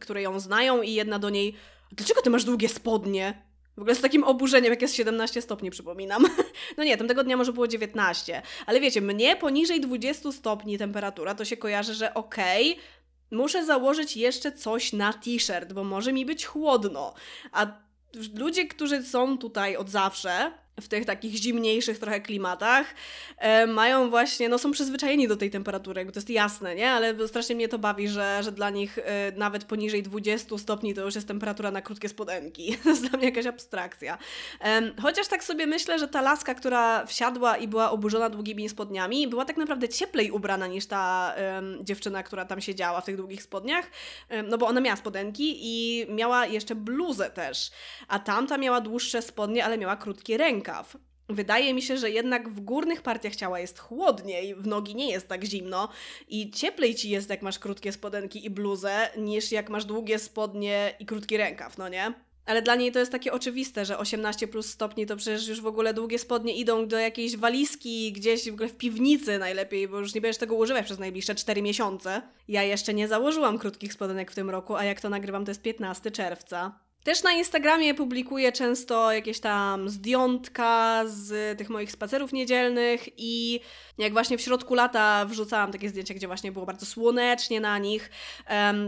które ją znają i jedna do niej dlaczego ty masz długie spodnie? W ogóle z takim oburzeniem, jak jest 17 stopni, przypominam. No nie, tamtego dnia może było 19. Ale wiecie, mnie poniżej 20 stopni temperatura, to się kojarzy, że okej, okay, muszę założyć jeszcze coś na t-shirt, bo może mi być chłodno. A ludzie, którzy są tutaj od zawsze, w tych takich zimniejszych trochę klimatach, e, mają właśnie, no są przyzwyczajeni do tej temperatury, jakby to jest jasne, nie? Ale strasznie mnie to bawi, że, że dla nich e, nawet poniżej 20 stopni to już jest temperatura na krótkie spodenki. To jest dla mnie jakaś abstrakcja. E, chociaż tak sobie myślę, że ta laska, która wsiadła i była oburzona długimi spodniami, była tak naprawdę cieplej ubrana niż ta dziewczyna, która tam siedziała w tych długich spodniach, no bo ona miała spodenki i miała jeszcze bluzę też, a tamta miała dłuższe spodnie, ale miała krótkie ręki rękaw. Wydaje mi się, że jednak w górnych partiach ciała jest chłodniej, w nogi nie jest tak zimno i cieplej ci jest, jak masz krótkie spodenki i bluzę, niż jak masz długie spodnie i krótki rękaw, no nie? Ale dla niej to jest takie oczywiste, że 18 plus stopni to przecież już w ogóle długie spodnie idą do jakiejś walizki, gdzieś w ogóle w piwnicy najlepiej, bo już nie będziesz tego używać przez najbliższe 4 miesiące. Ja jeszcze nie założyłam krótkich spodenek w tym roku, a jak to nagrywam, to jest 15 czerwca. Też na Instagramie publikuję często jakieś tam zdjątka z tych moich spacerów niedzielnych i jak właśnie w środku lata wrzucałam takie zdjęcia, gdzie właśnie było bardzo słonecznie na nich,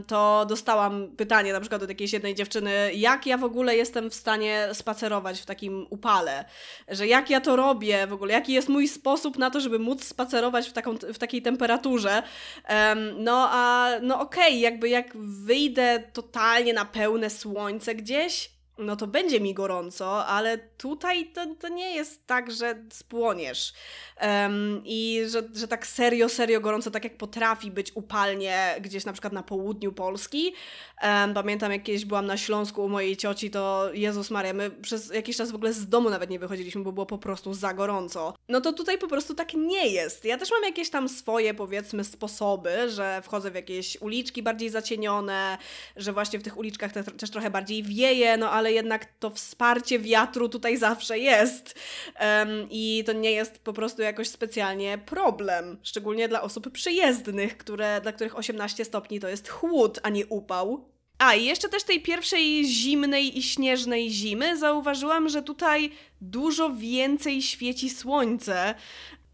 to dostałam pytanie na przykład od jakiejś jednej dziewczyny, jak ja w ogóle jestem w stanie spacerować w takim upale, że jak ja to robię w ogóle, jaki jest mój sposób na to, żeby móc spacerować w, taką, w takiej temperaturze. No a no okej, okay, jakby jak wyjdę totalnie na pełne słońce, gdzieś no to będzie mi gorąco, ale tutaj to, to nie jest tak, że spłoniesz um, i że, że tak serio, serio gorąco, tak jak potrafi być upalnie gdzieś na przykład na południu Polski. Um, pamiętam jak kiedyś byłam na Śląsku u mojej cioci, to Jezus Maria, my przez jakiś czas w ogóle z domu nawet nie wychodziliśmy, bo było po prostu za gorąco. No to tutaj po prostu tak nie jest. Ja też mam jakieś tam swoje powiedzmy sposoby, że wchodzę w jakieś uliczki bardziej zacienione, że właśnie w tych uliczkach te, też trochę bardziej wieje, no ale jednak to wsparcie wiatru tutaj zawsze jest. Um, I to nie jest po prostu jakoś specjalnie problem, szczególnie dla osób przyjezdnych, które, dla których 18 stopni to jest chłód, a nie upał. A i jeszcze też tej pierwszej zimnej i śnieżnej zimy zauważyłam, że tutaj dużo więcej świeci słońce,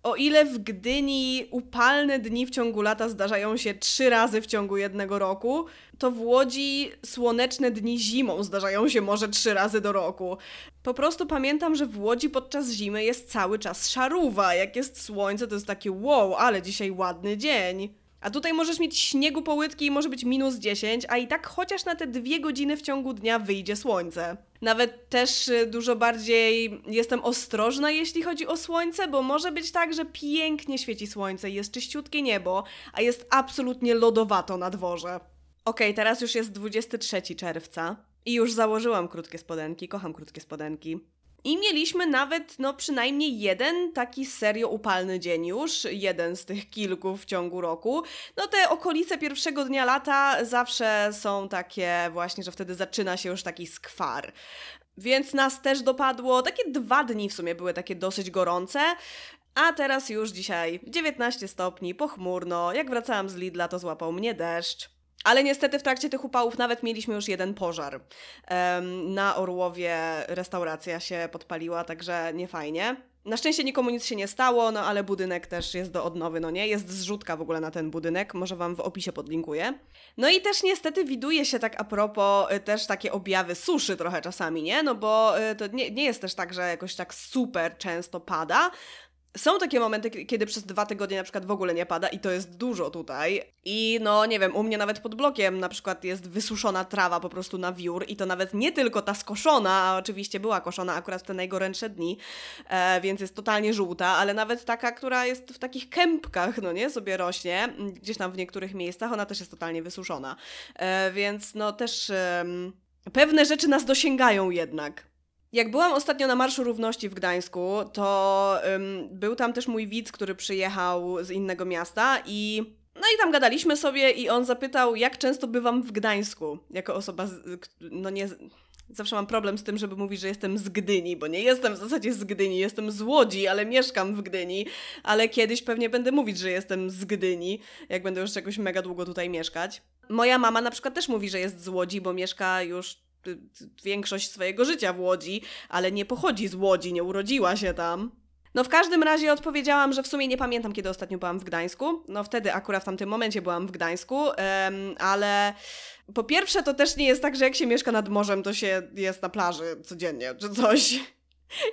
o ile w Gdyni upalne dni w ciągu lata zdarzają się trzy razy w ciągu jednego roku, to w Łodzi słoneczne dni zimą zdarzają się może trzy razy do roku. Po prostu pamiętam, że w Łodzi podczas zimy jest cały czas szaruwa. Jak jest słońce, to jest takie wow, ale dzisiaj ładny dzień. A tutaj możesz mieć śniegu po łydki i może być minus 10, a i tak chociaż na te dwie godziny w ciągu dnia wyjdzie słońce. Nawet też y, dużo bardziej jestem ostrożna, jeśli chodzi o słońce, bo może być tak, że pięknie świeci słońce, jest czyściutkie niebo, a jest absolutnie lodowato na dworze. Okej, okay, teraz już jest 23 czerwca i już założyłam krótkie spodenki, kocham krótkie spodenki. I mieliśmy nawet, no przynajmniej jeden taki serio upalny dzień już, jeden z tych kilku w ciągu roku. No te okolice pierwszego dnia lata zawsze są takie właśnie, że wtedy zaczyna się już taki skwar. Więc nas też dopadło, takie dwa dni w sumie były takie dosyć gorące. A teraz już dzisiaj 19 stopni, pochmurno. Jak wracałam z Lidla, to złapał mnie deszcz. Ale niestety w trakcie tych upałów nawet mieliśmy już jeden pożar. Na Orłowie restauracja się podpaliła, także nie fajnie. Na szczęście nikomu nic się nie stało, no ale budynek też jest do odnowy, no nie? Jest zrzutka w ogóle na ten budynek, może wam w opisie podlinkuję. No i też niestety widuje się tak a propos y, też takie objawy suszy trochę czasami, nie? No bo y, to nie, nie jest też tak, że jakoś tak super często pada, są takie momenty, kiedy przez dwa tygodnie na przykład w ogóle nie pada i to jest dużo tutaj. I no nie wiem, u mnie nawet pod blokiem na przykład jest wysuszona trawa po prostu na wiór i to nawet nie tylko ta skoszona, a oczywiście była koszona akurat w te najgorętsze dni, e, więc jest totalnie żółta, ale nawet taka, która jest w takich kępkach, no nie, sobie rośnie, gdzieś tam w niektórych miejscach, ona też jest totalnie wysuszona. E, więc no też... E, pewne rzeczy nas dosięgają jednak. Jak byłam ostatnio na Marszu Równości w Gdańsku, to był tam też mój widz, który przyjechał z innego miasta i no i tam gadaliśmy sobie i on zapytał, jak często bywam w Gdańsku, jako osoba, z, no nie... Zawsze mam problem z tym, żeby mówić, że jestem z Gdyni, bo nie jestem w zasadzie z Gdyni, jestem z Łodzi, ale mieszkam w Gdyni, ale kiedyś pewnie będę mówić, że jestem z Gdyni, jak będę już jakoś mega długo tutaj mieszkać. Moja mama na przykład też mówi, że jest z Łodzi, bo mieszka już Y, y, większość swojego życia w Łodzi, ale nie pochodzi z Łodzi, nie urodziła się tam. No w każdym razie odpowiedziałam, że w sumie nie pamiętam, kiedy ostatnio byłam w Gdańsku. No wtedy akurat w tamtym momencie byłam w Gdańsku, ale po pierwsze to też nie jest tak, że jak się mieszka nad morzem, to się jest na plaży codziennie czy coś.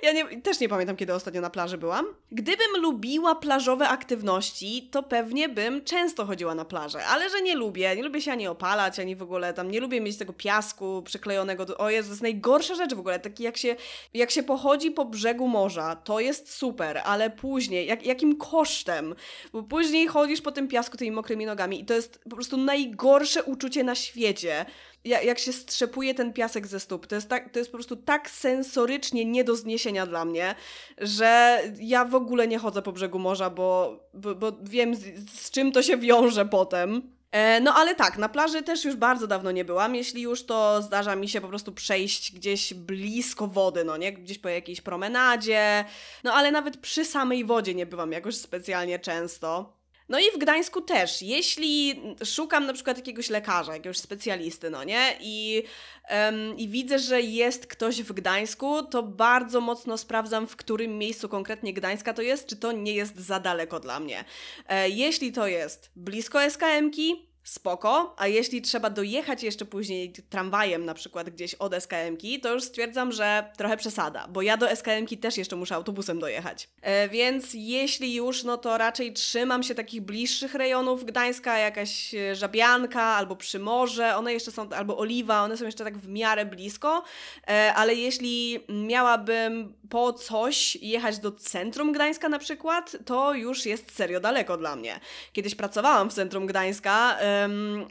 Ja nie, też nie pamiętam, kiedy ostatnio na plaży byłam. Gdybym lubiła plażowe aktywności, to pewnie bym często chodziła na plażę, ale że nie lubię, nie lubię się ani opalać, ani w ogóle tam, nie lubię mieć tego piasku przyklejonego do... O Jezu, to jest najgorsza rzecz w ogóle, taki jak się, jak się pochodzi po brzegu morza, to jest super, ale później, jak, jakim kosztem? Bo później chodzisz po tym piasku tymi mokrymi nogami i to jest po prostu najgorsze uczucie na świecie jak się strzepuje ten piasek ze stóp. To jest, tak, to jest po prostu tak sensorycznie nie do zniesienia dla mnie, że ja w ogóle nie chodzę po brzegu morza, bo, bo, bo wiem z, z czym to się wiąże potem. E, no ale tak, na plaży też już bardzo dawno nie byłam. Jeśli już, to zdarza mi się po prostu przejść gdzieś blisko wody, no nie? Gdzieś po jakiejś promenadzie. No ale nawet przy samej wodzie nie byłam jakoś specjalnie często. No i w Gdańsku też. Jeśli szukam na przykład jakiegoś lekarza, jakiegoś specjalisty, no nie, i, um, i widzę, że jest ktoś w Gdańsku, to bardzo mocno sprawdzam, w którym miejscu konkretnie Gdańska to jest, czy to nie jest za daleko dla mnie. E, jeśli to jest blisko SKM-ki, spoko, a jeśli trzeba dojechać jeszcze później tramwajem na przykład gdzieś od SKM-ki, to już stwierdzam, że trochę przesada, bo ja do SKM-ki też jeszcze muszę autobusem dojechać. E, więc jeśli już, no to raczej trzymam się takich bliższych rejonów Gdańska, jakaś e, Żabianka albo Przymorze, one jeszcze są, albo Oliwa, one są jeszcze tak w miarę blisko, e, ale jeśli miałabym po coś jechać do centrum Gdańska na przykład, to już jest serio daleko dla mnie. Kiedyś pracowałam w centrum Gdańska, e,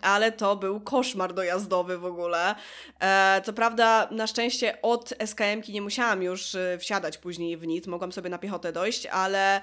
ale to był koszmar dojazdowy w ogóle. E, co prawda, na szczęście od SKM-ki nie musiałam już y, wsiadać później w nic, mogłam sobie na piechotę dojść, ale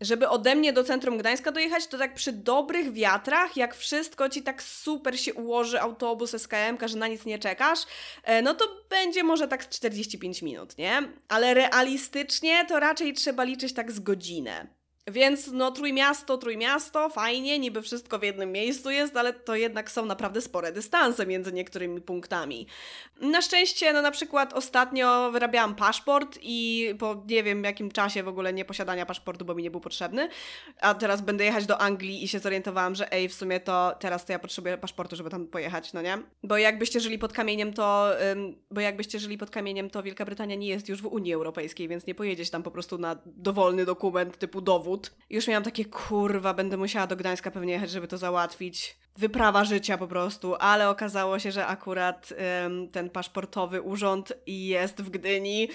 żeby ode mnie do centrum Gdańska dojechać, to tak przy dobrych wiatrach, jak wszystko ci tak super się ułoży autobus, SKM, że na nic nie czekasz, e, no to będzie może tak 45 minut, nie? Ale realistycznie to raczej trzeba liczyć tak z godzinę. Więc no Trójmiasto, Trójmiasto, fajnie, niby wszystko w jednym miejscu jest, ale to jednak są naprawdę spore dystanse między niektórymi punktami. Na szczęście, no na przykład ostatnio wyrabiałam paszport i po nie wiem jakim czasie w ogóle nie posiadania paszportu, bo mi nie był potrzebny, a teraz będę jechać do Anglii i się zorientowałam, że ej, w sumie to teraz to ja potrzebuję paszportu, żeby tam pojechać, no nie? Bo jakbyście żyli pod kamieniem, to ym, bo jakbyście żyli pod kamieniem, to Wielka Brytania nie jest już w Unii Europejskiej, więc nie pojedziesz tam po prostu na dowolny dokument typu dowód, już miałam takie, kurwa, będę musiała do Gdańska pewnie jechać, żeby to załatwić. Wyprawa życia po prostu, ale okazało się, że akurat ym, ten paszportowy urząd jest w Gdyni,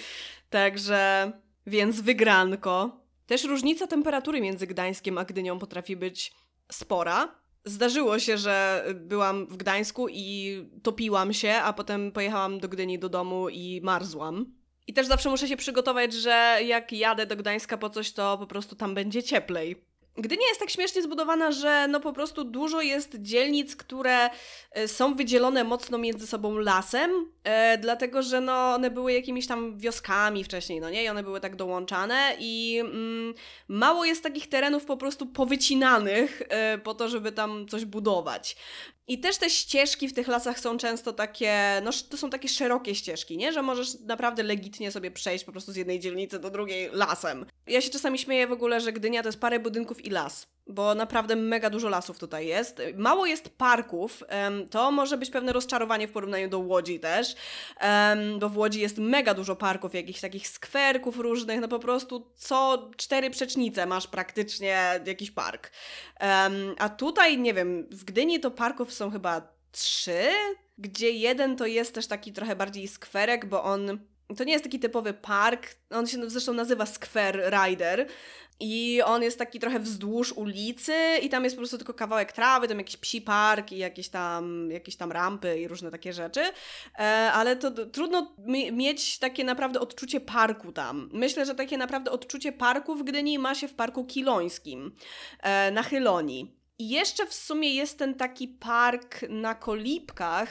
także więc wygranko. Też różnica temperatury między Gdańskiem a Gdynią potrafi być spora. Zdarzyło się, że byłam w Gdańsku i topiłam się, a potem pojechałam do Gdyni do domu i marzłam. I też zawsze muszę się przygotować, że jak jadę do Gdańska po coś, to po prostu tam będzie cieplej. Gdynia jest tak śmiesznie zbudowana, że no po prostu dużo jest dzielnic, które e, są wydzielone mocno między sobą lasem, e, dlatego że no one były jakimiś tam wioskami wcześniej, no nie? I one były tak dołączane i mm, mało jest takich terenów po prostu powycinanych e, po to, żeby tam coś budować. I też te ścieżki w tych lasach są często takie, no to są takie szerokie ścieżki, nie? Że możesz naprawdę legitnie sobie przejść po prostu z jednej dzielnicy do drugiej lasem. Ja się czasami śmieję w ogóle, że Gdynia to jest parę budynków i las bo naprawdę mega dużo lasów tutaj jest. Mało jest parków, to może być pewne rozczarowanie w porównaniu do Łodzi też, bo w Łodzi jest mega dużo parków, jakichś takich skwerków różnych, no po prostu co cztery przecznice masz praktycznie jakiś park. A tutaj, nie wiem, w Gdyni to parków są chyba trzy, gdzie jeden to jest też taki trochę bardziej skwerek, bo on to nie jest taki typowy park, on się zresztą nazywa Square Rider, i on jest taki trochę wzdłuż ulicy i tam jest po prostu tylko kawałek trawy, tam jakiś psi park i jakieś tam, jakieś tam rampy i różne takie rzeczy. E, ale to trudno mieć takie naprawdę odczucie parku tam. Myślę, że takie naprawdę odczucie parku w Gdyni ma się w Parku Kilońskim e, na Chylonii. I jeszcze w sumie jest ten taki park na Kolipkach,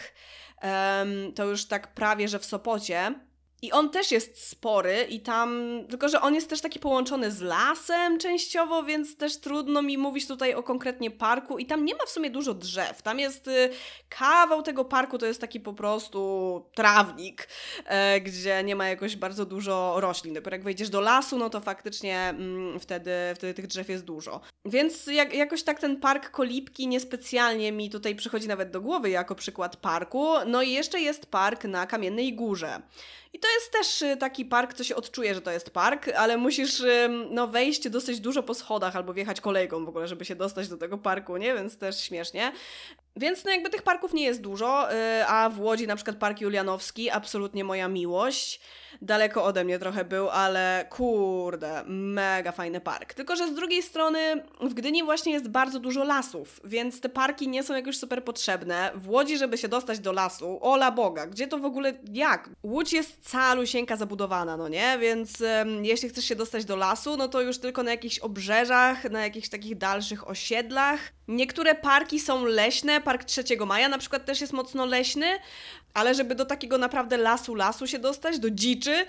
to już tak prawie, że w Sopocie, i on też jest spory i tam, tylko że on jest też taki połączony z lasem częściowo, więc też trudno mi mówić tutaj o konkretnie parku i tam nie ma w sumie dużo drzew. Tam jest y, kawał tego parku, to jest taki po prostu trawnik, y, gdzie nie ma jakoś bardzo dużo roślin. Dopiero jak wejdziesz do lasu, no to faktycznie mm, wtedy, wtedy tych drzew jest dużo. Więc jak, jakoś tak ten park Kolipki niespecjalnie mi tutaj przychodzi nawet do głowy jako przykład parku. No i jeszcze jest park na Kamiennej Górze. I to jest też y, taki park, co się odczuje, że to jest park, ale musisz no, wejść dosyć dużo po schodach albo wjechać kolejką w ogóle, żeby się dostać do tego parku, nie? Więc też śmiesznie. Więc no jakby tych parków nie jest dużo, y, a w Łodzi na przykład Park Julianowski, absolutnie moja miłość daleko ode mnie trochę był, ale kurde, mega fajny park. Tylko, że z drugiej strony w Gdyni właśnie jest bardzo dużo lasów, więc te parki nie są jakoś super potrzebne. W Łodzi, żeby się dostać do lasu, ola Boga, gdzie to w ogóle, jak? Łódź jest calusieńka zabudowana, no nie? Więc jeśli chcesz się dostać do lasu, no to już tylko na jakichś obrzeżach, na jakichś takich dalszych osiedlach. Niektóre parki są leśne, Park 3 Maja na przykład też jest mocno leśny, ale żeby do takiego naprawdę lasu, lasu się dostać, do dziczy,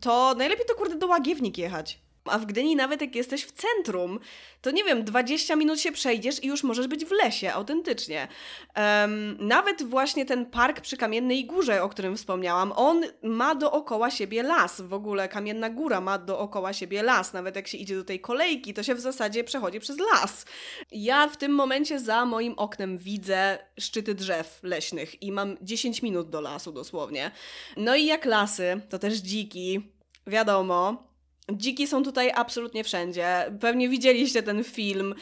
to najlepiej to kurde do Łagiewnik jechać. A w Gdyni nawet jak jesteś w centrum, to nie wiem, 20 minut się przejdziesz i już możesz być w lesie, autentycznie. Um, nawet właśnie ten park przy Kamiennej Górze, o którym wspomniałam, on ma dookoła siebie las. W ogóle Kamienna Góra ma dookoła siebie las. Nawet jak się idzie do tej kolejki, to się w zasadzie przechodzi przez las. Ja w tym momencie za moim oknem widzę szczyty drzew leśnych i mam 10 minut do lasu dosłownie. No i jak lasy, to też dziki, wiadomo. Dziki są tutaj absolutnie wszędzie. Pewnie widzieliście ten film,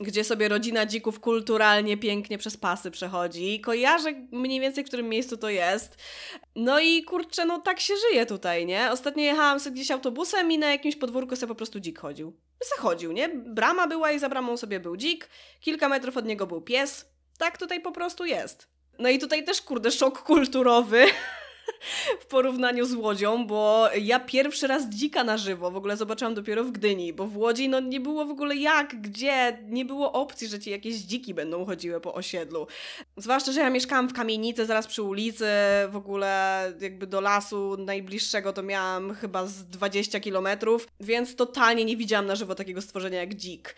gdzie sobie rodzina dzików kulturalnie, pięknie przez pasy przechodzi. Kojarzę mniej więcej, w którym miejscu to jest. No i kurczę, no tak się żyje tutaj, nie? Ostatnio jechałam sobie gdzieś autobusem i na jakimś podwórku sobie po prostu dzik chodził. Se chodził, nie? Brama była i za bramą sobie był dzik. Kilka metrów od niego był pies. Tak tutaj po prostu jest. No i tutaj też, kurde, szok kulturowy w porównaniu z Łodzią, bo ja pierwszy raz dzika na żywo w ogóle zobaczyłam dopiero w Gdyni, bo w Łodzi no nie było w ogóle jak, gdzie, nie było opcji, że ci jakieś dziki będą chodziły po osiedlu. Zwłaszcza, że ja mieszkałam w kamienicy, zaraz przy ulicy, w ogóle jakby do lasu najbliższego to miałam chyba z 20 kilometrów, więc totalnie nie widziałam na żywo takiego stworzenia jak dzik.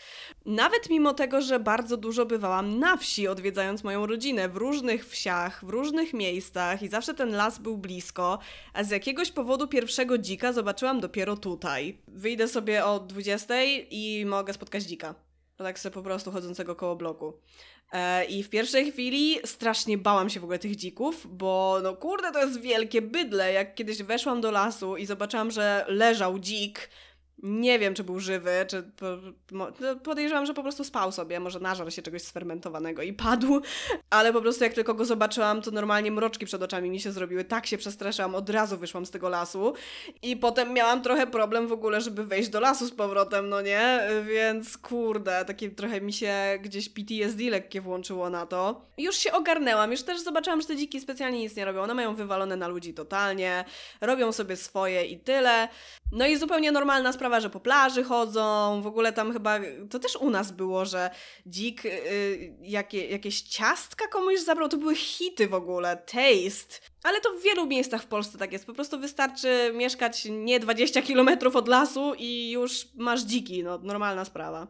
Nawet mimo tego, że bardzo dużo bywałam na wsi, odwiedzając moją rodzinę, w różnych wsiach, w różnych miejscach i zawsze ten las był blisko, a z jakiegoś powodu pierwszego dzika zobaczyłam dopiero tutaj. Wyjdę sobie o 20 i mogę spotkać dzika. No tak sobie po prostu chodzącego koło bloku. E, I w pierwszej chwili strasznie bałam się w ogóle tych dzików, bo no kurde, to jest wielkie bydle. Jak kiedyś weszłam do lasu i zobaczyłam, że leżał dzik nie wiem, czy był żywy, czy no, podejrzewam, że po prostu spał sobie, może nażar się czegoś sfermentowanego i padł, ale po prostu jak tylko go zobaczyłam, to normalnie mroczki przed oczami mi się zrobiły, tak się przestraszyłam, od razu wyszłam z tego lasu i potem miałam trochę problem w ogóle, żeby wejść do lasu z powrotem, no nie? Więc kurde, takie trochę mi się gdzieś PTSD lekkie włączyło na to. Już się ogarnęłam, już też zobaczyłam, że te dziki specjalnie nic nie robią, one mają wywalone na ludzi totalnie, robią sobie swoje i tyle. No i zupełnie normalna sprawa że po plaży chodzą, w ogóle tam chyba, to też u nas było, że dzik y, jakie, jakieś ciastka komuś zabrał, to były hity w ogóle, taste. Ale to w wielu miejscach w Polsce tak jest. Po prostu wystarczy mieszkać nie 20 km od lasu i już masz dziki. No, normalna sprawa.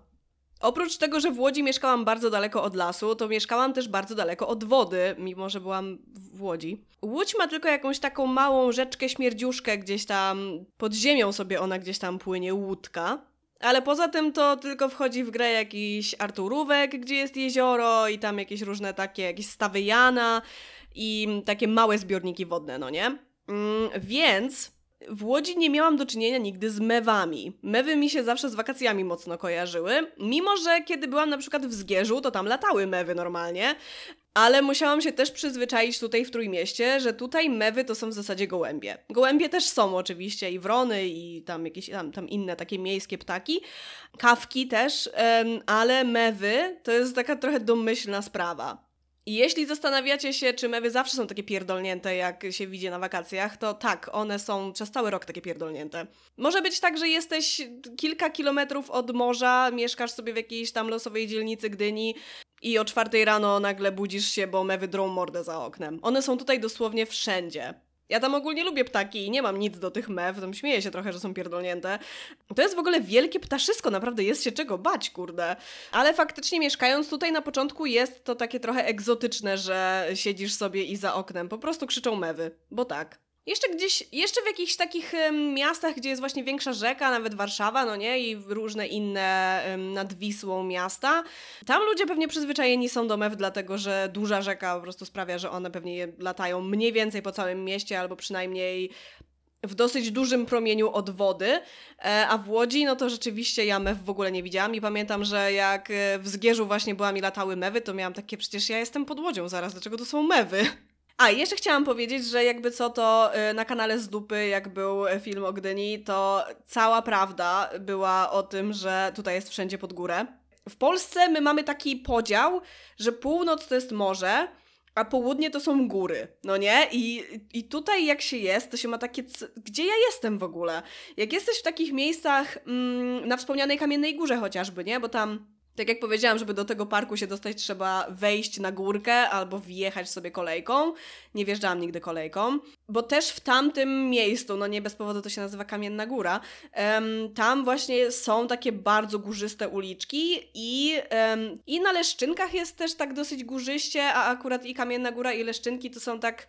Oprócz tego, że w Łodzi mieszkałam bardzo daleko od lasu, to mieszkałam też bardzo daleko od wody, mimo że byłam w Łodzi. Łódź ma tylko jakąś taką małą rzeczkę, śmierdziuszkę gdzieś tam, pod ziemią sobie ona gdzieś tam płynie, łódka. Ale poza tym to tylko wchodzi w grę jakiś Arturówek, gdzie jest jezioro i tam jakieś różne takie, jakieś stawy Jana i takie małe zbiorniki wodne, no nie? Mm, więc w Łodzi nie miałam do czynienia nigdy z mewami. Mewy mi się zawsze z wakacjami mocno kojarzyły, mimo że kiedy byłam na przykład w Zgierzu, to tam latały mewy normalnie, ale musiałam się też przyzwyczaić tutaj w Trójmieście, że tutaj mewy to są w zasadzie gołębie. Gołębie też są oczywiście i wrony i tam jakieś tam, tam inne takie miejskie ptaki, kawki też, ale mewy to jest taka trochę domyślna sprawa. I jeśli zastanawiacie się, czy mewy zawsze są takie pierdolnięte, jak się widzi na wakacjach, to tak, one są przez cały rok takie pierdolnięte. Może być tak, że jesteś kilka kilometrów od morza, mieszkasz sobie w jakiejś tam losowej dzielnicy Gdyni i o czwartej rano nagle budzisz się, bo mewy drą mordę za oknem. One są tutaj dosłownie wszędzie. Ja tam ogólnie lubię ptaki i nie mam nic do tych mew, tam śmieję się trochę, że są pierdolnięte. To jest w ogóle wielkie ptaszysko, naprawdę jest się czego bać, kurde. Ale faktycznie mieszkając tutaj na początku jest to takie trochę egzotyczne, że siedzisz sobie i za oknem po prostu krzyczą mewy, bo tak. Jeszcze gdzieś, jeszcze w jakichś takich miastach, gdzie jest właśnie większa rzeka, nawet Warszawa, no nie, i różne inne nad Wisłą miasta, tam ludzie pewnie przyzwyczajeni są do mew, dlatego że duża rzeka po prostu sprawia, że one pewnie latają mniej więcej po całym mieście, albo przynajmniej w dosyć dużym promieniu od wody, e, a w Łodzi, no to rzeczywiście ja mew w ogóle nie widziałam i pamiętam, że jak e, w Zgierzu właśnie byłam i latały mewy, to miałam takie, przecież ja jestem pod Łodzią zaraz, dlaczego to są mewy? A, jeszcze chciałam powiedzieć, że jakby co to y, na kanale z dupy, jak był y, film o Gdyni, to cała prawda była o tym, że tutaj jest wszędzie pod górę. W Polsce my mamy taki podział, że północ to jest morze, a południe to są góry, no nie? I, I tutaj jak się jest, to się ma takie, gdzie ja jestem w ogóle? Jak jesteś w takich miejscach, mm, na wspomnianej Kamiennej Górze chociażby, nie? Bo tam tak jak powiedziałam, żeby do tego parku się dostać, trzeba wejść na górkę albo wjechać sobie kolejką. Nie wjeżdżałam nigdy kolejką, bo też w tamtym miejscu, no nie bez powodu to się nazywa Kamienna Góra, tam właśnie są takie bardzo górzyste uliczki i, i na Leszczynkach jest też tak dosyć górzyście, a akurat i Kamienna Góra i Leszczynki to są tak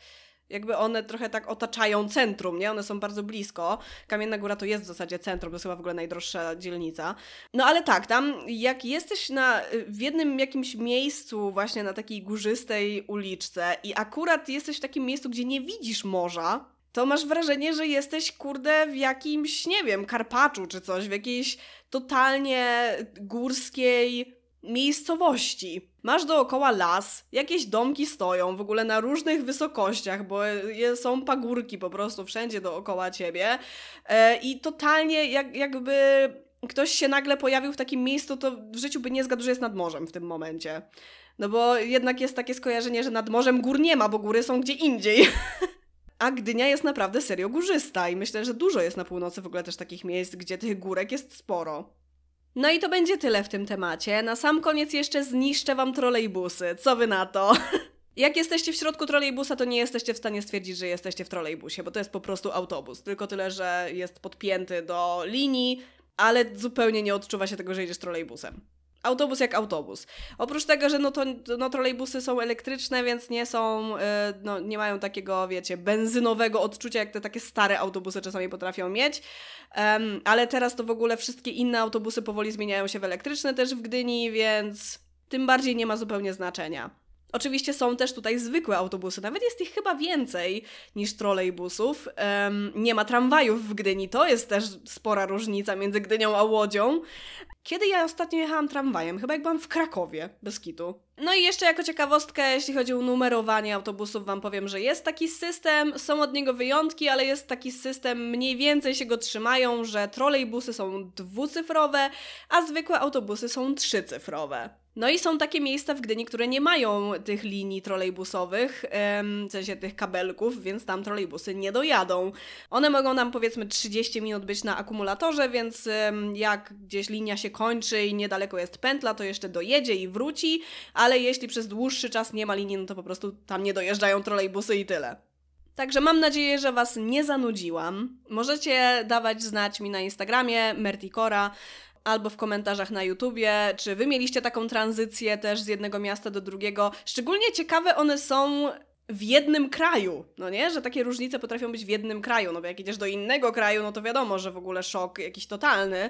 jakby one trochę tak otaczają centrum, nie? One są bardzo blisko. Kamienna Góra to jest w zasadzie centrum, to jest chyba w ogóle najdroższa dzielnica. No ale tak, tam jak jesteś na, w jednym jakimś miejscu właśnie na takiej górzystej uliczce i akurat jesteś w takim miejscu, gdzie nie widzisz morza, to masz wrażenie, że jesteś, kurde, w jakimś, nie wiem, Karpaczu czy coś, w jakiejś totalnie górskiej miejscowości. Masz dookoła las, jakieś domki stoją w ogóle na różnych wysokościach, bo są pagórki po prostu wszędzie dookoła ciebie. E, I totalnie jak, jakby ktoś się nagle pojawił w takim miejscu, to w życiu by nie zgadł, że jest nad morzem w tym momencie. No bo jednak jest takie skojarzenie, że nad morzem gór nie ma, bo góry są gdzie indziej. A Gdynia jest naprawdę serio górzysta i myślę, że dużo jest na północy w ogóle też takich miejsc, gdzie tych górek jest sporo. No i to będzie tyle w tym temacie. Na sam koniec jeszcze zniszczę Wam trolejbusy. Co Wy na to? Jak jesteście w środku trolejbusa, to nie jesteście w stanie stwierdzić, że jesteście w trolejbusie, bo to jest po prostu autobus. Tylko tyle, że jest podpięty do linii, ale zupełnie nie odczuwa się tego, że jedziesz trolejbusem autobus jak autobus. Oprócz tego, że no, to, no trolejbusy są elektryczne, więc nie są, e, no, nie mają takiego, wiecie, benzynowego odczucia, jak te takie stare autobusy czasami potrafią mieć. Um, ale teraz to w ogóle wszystkie inne autobusy powoli zmieniają się w elektryczne też w Gdyni, więc tym bardziej nie ma zupełnie znaczenia. Oczywiście są też tutaj zwykłe autobusy, nawet jest ich chyba więcej niż trolejbusów. Um, nie ma tramwajów w Gdyni, to jest też spora różnica między Gdynią a Łodzią. Kiedy ja ostatnio jechałam tramwajem? Chyba jak byłam w Krakowie, bez kitu. No i jeszcze jako ciekawostkę, jeśli chodzi o numerowanie autobusów, wam powiem, że jest taki system, są od niego wyjątki, ale jest taki system, mniej więcej się go trzymają, że trolejbusy są dwucyfrowe, a zwykłe autobusy są trzycyfrowe. No i są takie miejsca w Gdyni, które nie mają tych linii trolejbusowych, w sensie tych kabelków, więc tam trolejbusy nie dojadą. One mogą nam powiedzmy 30 minut być na akumulatorze, więc jak gdzieś linia się kończy i niedaleko jest pętla, to jeszcze dojedzie i wróci, ale jeśli przez dłuższy czas nie ma linii, no to po prostu tam nie dojeżdżają trolejbusy i tyle. Także mam nadzieję, że Was nie zanudziłam. Możecie dawać znać mi na Instagramie Mertikora albo w komentarzach na YouTubie, czy wy mieliście taką tranzycję też z jednego miasta do drugiego. Szczególnie ciekawe one są w jednym kraju, no nie? Że takie różnice potrafią być w jednym kraju, no bo jak idziesz do innego kraju, no to wiadomo, że w ogóle szok jakiś totalny.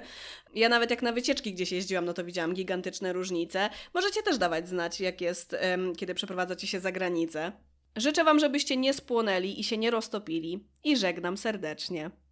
Ja nawet jak na wycieczki gdzieś jeździłam, no to widziałam gigantyczne różnice. Możecie też dawać znać, jak jest, kiedy przeprowadzacie się za granicę. Życzę Wam, żebyście nie spłonęli i się nie roztopili i żegnam serdecznie.